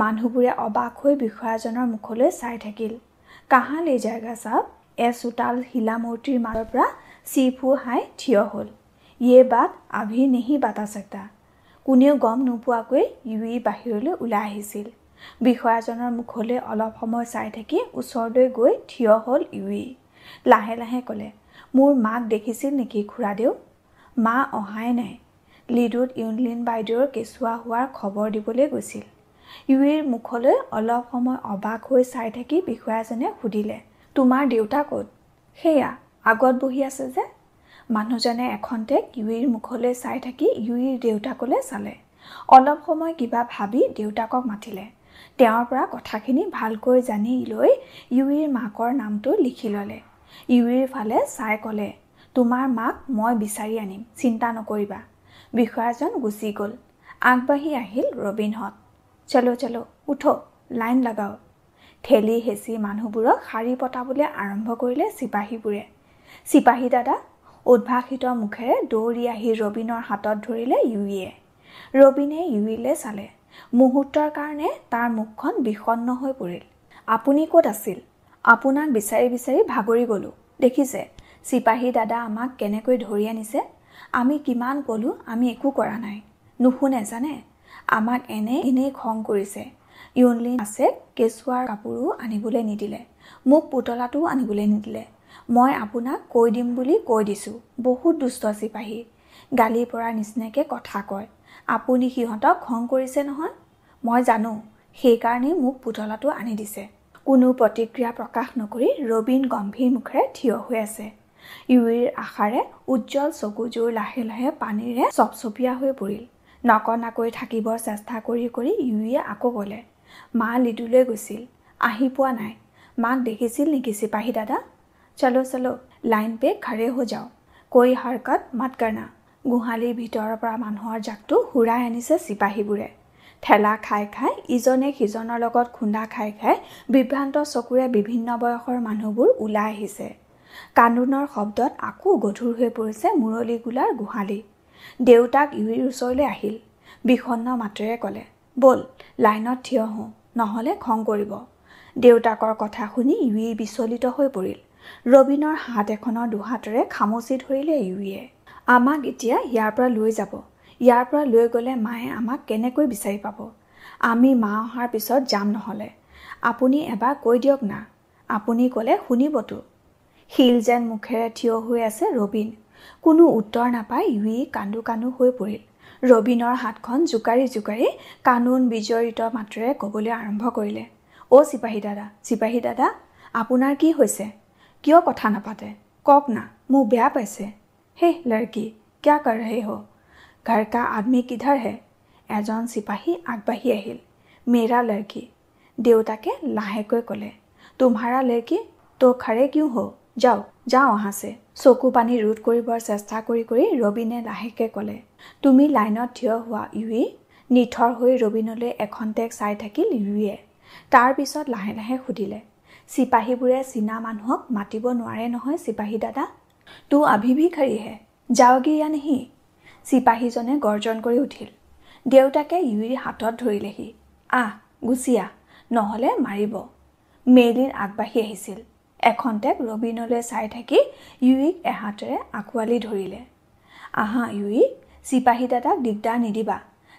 মানুহবোৰে অবাক হৈ বিষয়াজনৰ মুখলৈ চাই থাকিল কাহাল এই জেগা চাওক এ চোতাল শিলামূৰ্তিৰ মাজৰ পৰা চিফু হাই থিয় হ'ল ইয়ে বাট আভি নেহি বাটা চেতা কোনেও গম নোপোৱাকৈ ইউই বাহিৰলৈ ওলাই আহিছিল বিষয়াজনৰ মুখলৈ অলপ সময় চাই থাকি ওচৰলৈ গৈ থিয় হ'ল ইউই লাহে লাহে ক'লে মোৰ মাক দেখিছিল নেকি খুৰাদেউ মা অহাই নাই লিডুত ইউনলিন বাইদেউৰ কেঁচুৱা হোৱাৰ খবৰ দিবলৈ গৈছিল ইউৰ মুখলৈ অলপ সময় অবাক হৈ চাই থাকি বিষয়াজনে সুধিলে তোমাৰ দেউতা ক'ত সেয়া আগত বহি আছে যে মানুহজনে এখন এখন্তেক ইউৰ মুখলৈ চাই থাকি ইউৱিৰ দেউতাকলৈ চালে অলপ সময় কিবা ভাবি দেউতাকক মাতিলে তেওঁৰ পৰা কথাখিনি ভালকৈ জানি লৈ ইউৱিৰ মাকৰ নামটো লিখি ল'লে ইউৰীৰ ফালে চাই ক'লে তোমাৰ মাক মই বিচাৰি আনিম চিন্তা নকৰিবা বিষয়াজন গুচি গ'ল আগবাঢ়ি আহিল ৰবিনহঁত চেলো চেলো উঠ লাইন লগাও ঠেলি হেঁচি মানুহবোৰক শাৰী পতাবলৈ আৰম্ভ কৰিলে চিপাহীবোৰে চিপাহী দাদা উদ্ভাসিত মুখেৰে দৌৰি আহি ৰবিনৰ হাতত ধৰিলে ইউৰীয়ে ৰবিনে ইউৰীলৈ চালে মুহূৰ্তৰ কাৰণে তাৰ মুখখন বিষন্ন হৈ পৰিল আপুনি ক'ত আছিল আপোনাক বিচাৰি বিচাৰি ভাগৰি গ'লোঁ দেখিছে চিপাহী দাদা আমাক কেনেকৈ ধৰি আনিছে আমি কিমান ক'লোঁ আমি একো কৰা নাই নুশুনে জানে আমাক এনে এনেই খং কৰিছে ইউনলিন আছে কেঁচুৱাৰ কাপোৰো আনিবলৈ নিদিলে মোক পুতলাটোও আনিবলৈ নিদিলে মই আপোনাক কৈ দিম বুলি কৈ দিছোঁ বহুত দুষ্ট চিপাহী গালি পৰাৰ নিচিনাকৈ কথা কয় আপুনি সিহঁতক খং কৰিছে নহয় মই জানো সেইকাৰণেই মোক পুতলাটো আনি দিছে কোনো প্ৰতিক্ৰিয়া প্ৰকাশ নকৰি ৰবীন গম্ভীৰ মুখেৰে থিয় হৈ আছে ইউৰিৰ আশাৰে উজ্জ্বল চকুযোৰ লাহে লাহে পানীৰে চপচপীয়া হৈ পৰিল নকনাকৈ থাকিবৰ চেষ্টা কৰি কৰি ইউৰিয়ে আকৌ ক'লে মা লিডুলৈ গৈছিল আহি পোৱা নাই মাক দেখিছিল নেকি চিপাহী দাদা চালো চালো লাইন পে খাৰে হৈ যাওঁ কৈ হাৰকত মাতকাৰনা গোহালিৰ ভিতৰৰ পৰা মানুহৰ জাকটো হুৰাই আনিছে চিপাহীবোৰে ঠেলা খাই খাই ইজনে সিজনৰ লগত খুন্দা খাই খাই বিভ্ৰান্ত চকুৰে বিভিন্ন বয়সৰ মানুহবোৰ ওলাই আহিছে কান্দোনৰ শব্দত আকৌ গধুৰ হৈ পৰিছে মুৰলী গোলাৰ গোহালি দেউতাক ইউৰিৰ ওচৰলৈ আহিল বিষণ্ণ মাতেৰে ক'লে ব'ল লাইনত থিয় হওঁ নহ'লে খং কৰিব দেউতাকৰ কথা শুনি ইউৰি বিচলিত হৈ পৰিল ৰবিনৰ হাত এখনৰ দুহাতেৰে খামুচি ধৰিলে ইউৰিয়ে আমাক এতিয়া ইয়াৰ পৰা লৈ যাব ইয়াৰ পৰা লৈ গ'লে মায়ে আমাক কেনেকৈ বিচাৰি পাব আমি মা অহাৰ পিছত যাম নহ'লে আপুনি এবাৰ কৈ দিয়ক না আপুনি ক'লে শুনিবতো শিল যেন মুখেৰে থিয় হৈ আছে ৰবীন কোনো উত্তৰ নাপায় ইউই কান্দো কান্দো হৈ পৰিল ৰবিনৰ হাতখন জোকাৰি জোকাৰি কানুন বিজড়িত মাতৰে ক'বলৈ আৰম্ভ কৰিলে অ' চিপাহী দাদা চিপাহী দাদা আপোনাৰ কি হৈছে কিয় কথা নাপাতে কওক না মোক বেয়া পাইছে হে লাৰকি কিয় কৰ হে হ' ঘৰকা আদমি কিধৰ হে এজন চিপাহী আগবাঢ়ি আহিল মেৰা লেৰকী দেউতাকে লাহেকৈ ক'লে তোমাৰা লেৰকী তো খাৰে কিয় হ' যাও যাওঁ অহাছে চকু পানী ৰোধ কৰিবৰ চেষ্টা কৰি কৰি ৰবিনে লাহেকৈ ক'লে তুমি লাইনত থিয় হোৱা ইউই নিথৰ হৈ ৰবিনলৈ টেগ চাই থাকিল ইউয়ে তাৰ পিছত লাহে লাহে সুধিলে চিপাহীবোৰে চীনা মানুহক মাতিব নোৱাৰে নহয় চিপাহী দাদা তো আভিভি খাৰীহে যাওগি ইয়া নেহি চিপাহীজনে গৰ্জন কৰি উঠিল দেউতাকে ইউৰীৰ হাতত ধৰিলেহি আহ গুচি আহ নহ'লে মাৰিব মেইলিন আগবাঢ়ি আহিছিল এখন এখন্তেক ৰবিনলৈ চাই থাকি ইউৰীক এহাতেৰে আঁকোৱালি ধৰিলে আহা ইউৰী চিপাহী দাদাক দিগদাৰ নিদিবা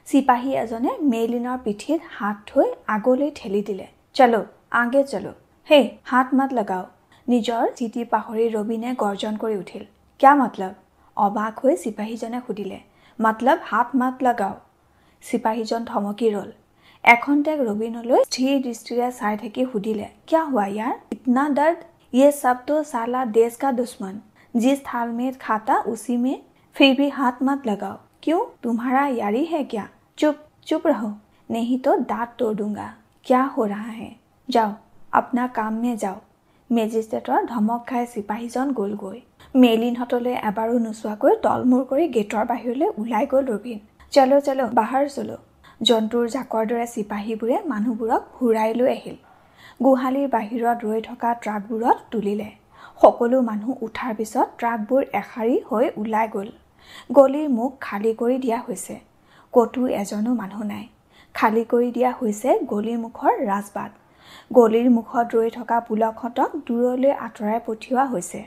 চিপাহী এজনে মেইলিনৰ পিঠিত হাত থৈ আগলৈ ঠেলি দিলে চলো আগে চলো হেই হাত মাত লগাওঁ নিজৰ চিটি পাহৰি ৰবিনে গৰ্জন কৰি উঠিল কিয় মতলব অবাক হই সিপাহীজনা খুডিলে मतलब হাত মত লাগাও সিপাহীজন ধমকি রল এখন تک রবিনলৈ থি ডিস্ট্রিক্টৰ সাই থাকি খুডিলে কিয়া হোয়া ইয়ার ইতনা দর্দ এ সব তো সালা দেশ কা দুশমন জিস থাল মে খাতা usi মে फेरि ভি হাত মত লাগাও কিউ তুমহারা ইয়ারি হে কিয়া চুপ চুপ ৰহ নেহি তো দাঁত তোড়ুঙা কিয়া হো রাহা হ্যায় যাও আপনা কাম মে যাও মেজিসট্রেটৰ ধমক খাই সিপাহীজন গোল গয় মেইলিনহঁতলৈ এবাৰো নোচোৱাকৈ তলমূৰ কৰি গেটৰ বাহিৰলৈ ওলাই গ'ল ৰবীন চেলো চেলো বাহাৰ চলো জন্তুৰ জাকৰ দৰে চিপাহীবোৰে মানুহবোৰক ঘূৰাই লৈ আহিল গোহালিৰ বাহিৰত ৰৈ থকা ট্ৰাকবোৰত তুলিলে সকলো মানুহ উঠাৰ পিছত ট্ৰাকবোৰ এশাৰী হৈ ওলাই গ'ল গলিৰ মুখ খালী কৰি দিয়া হৈছে ক'তো এজনো মানুহ নাই খালী কৰি দিয়া হৈছে গলিৰ মুখৰ ৰাজবাট গলিৰ মুখত ৰৈ থকা পুলকহঁতক দূৰলৈ আঁতৰাই পঠিওৱা হৈছে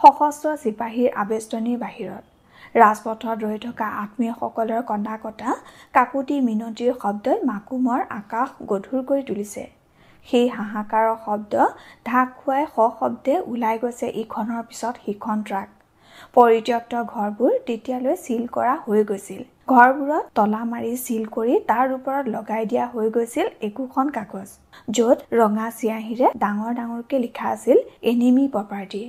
সশস্ত্ৰ চিপাহীৰ আৱেষ্টনীৰ বাহিৰত ৰাজপথত ৰৈ থকা আত্মীয়সকলৰ কন্দা কটা কাকুতি মিনতিৰ শব্দই মাকুমৰ আকাশ গধুৰ কৰি তুলিছে সেই হাহাকাৰৰ শব্দ ঢাক খুৱাই সশব্দে ওলাই গৈছে ইখনৰ পিছত সিখন ট্ৰাক পৰিত্যক্ত ঘৰবোৰ তেতিয়ালৈ চিল কৰা হৈ গৈছিল ঘৰবোৰত তলা মাৰি চিল কৰি তাৰ ওপৰত লগাই দিয়া হৈ গৈছিল একোখন কাগজ য'ত ৰঙা চিয়াঁহীৰে ডাঙৰ ডাঙৰকৈ লিখা আছিল এনিমি প্ৰপাৰ্টি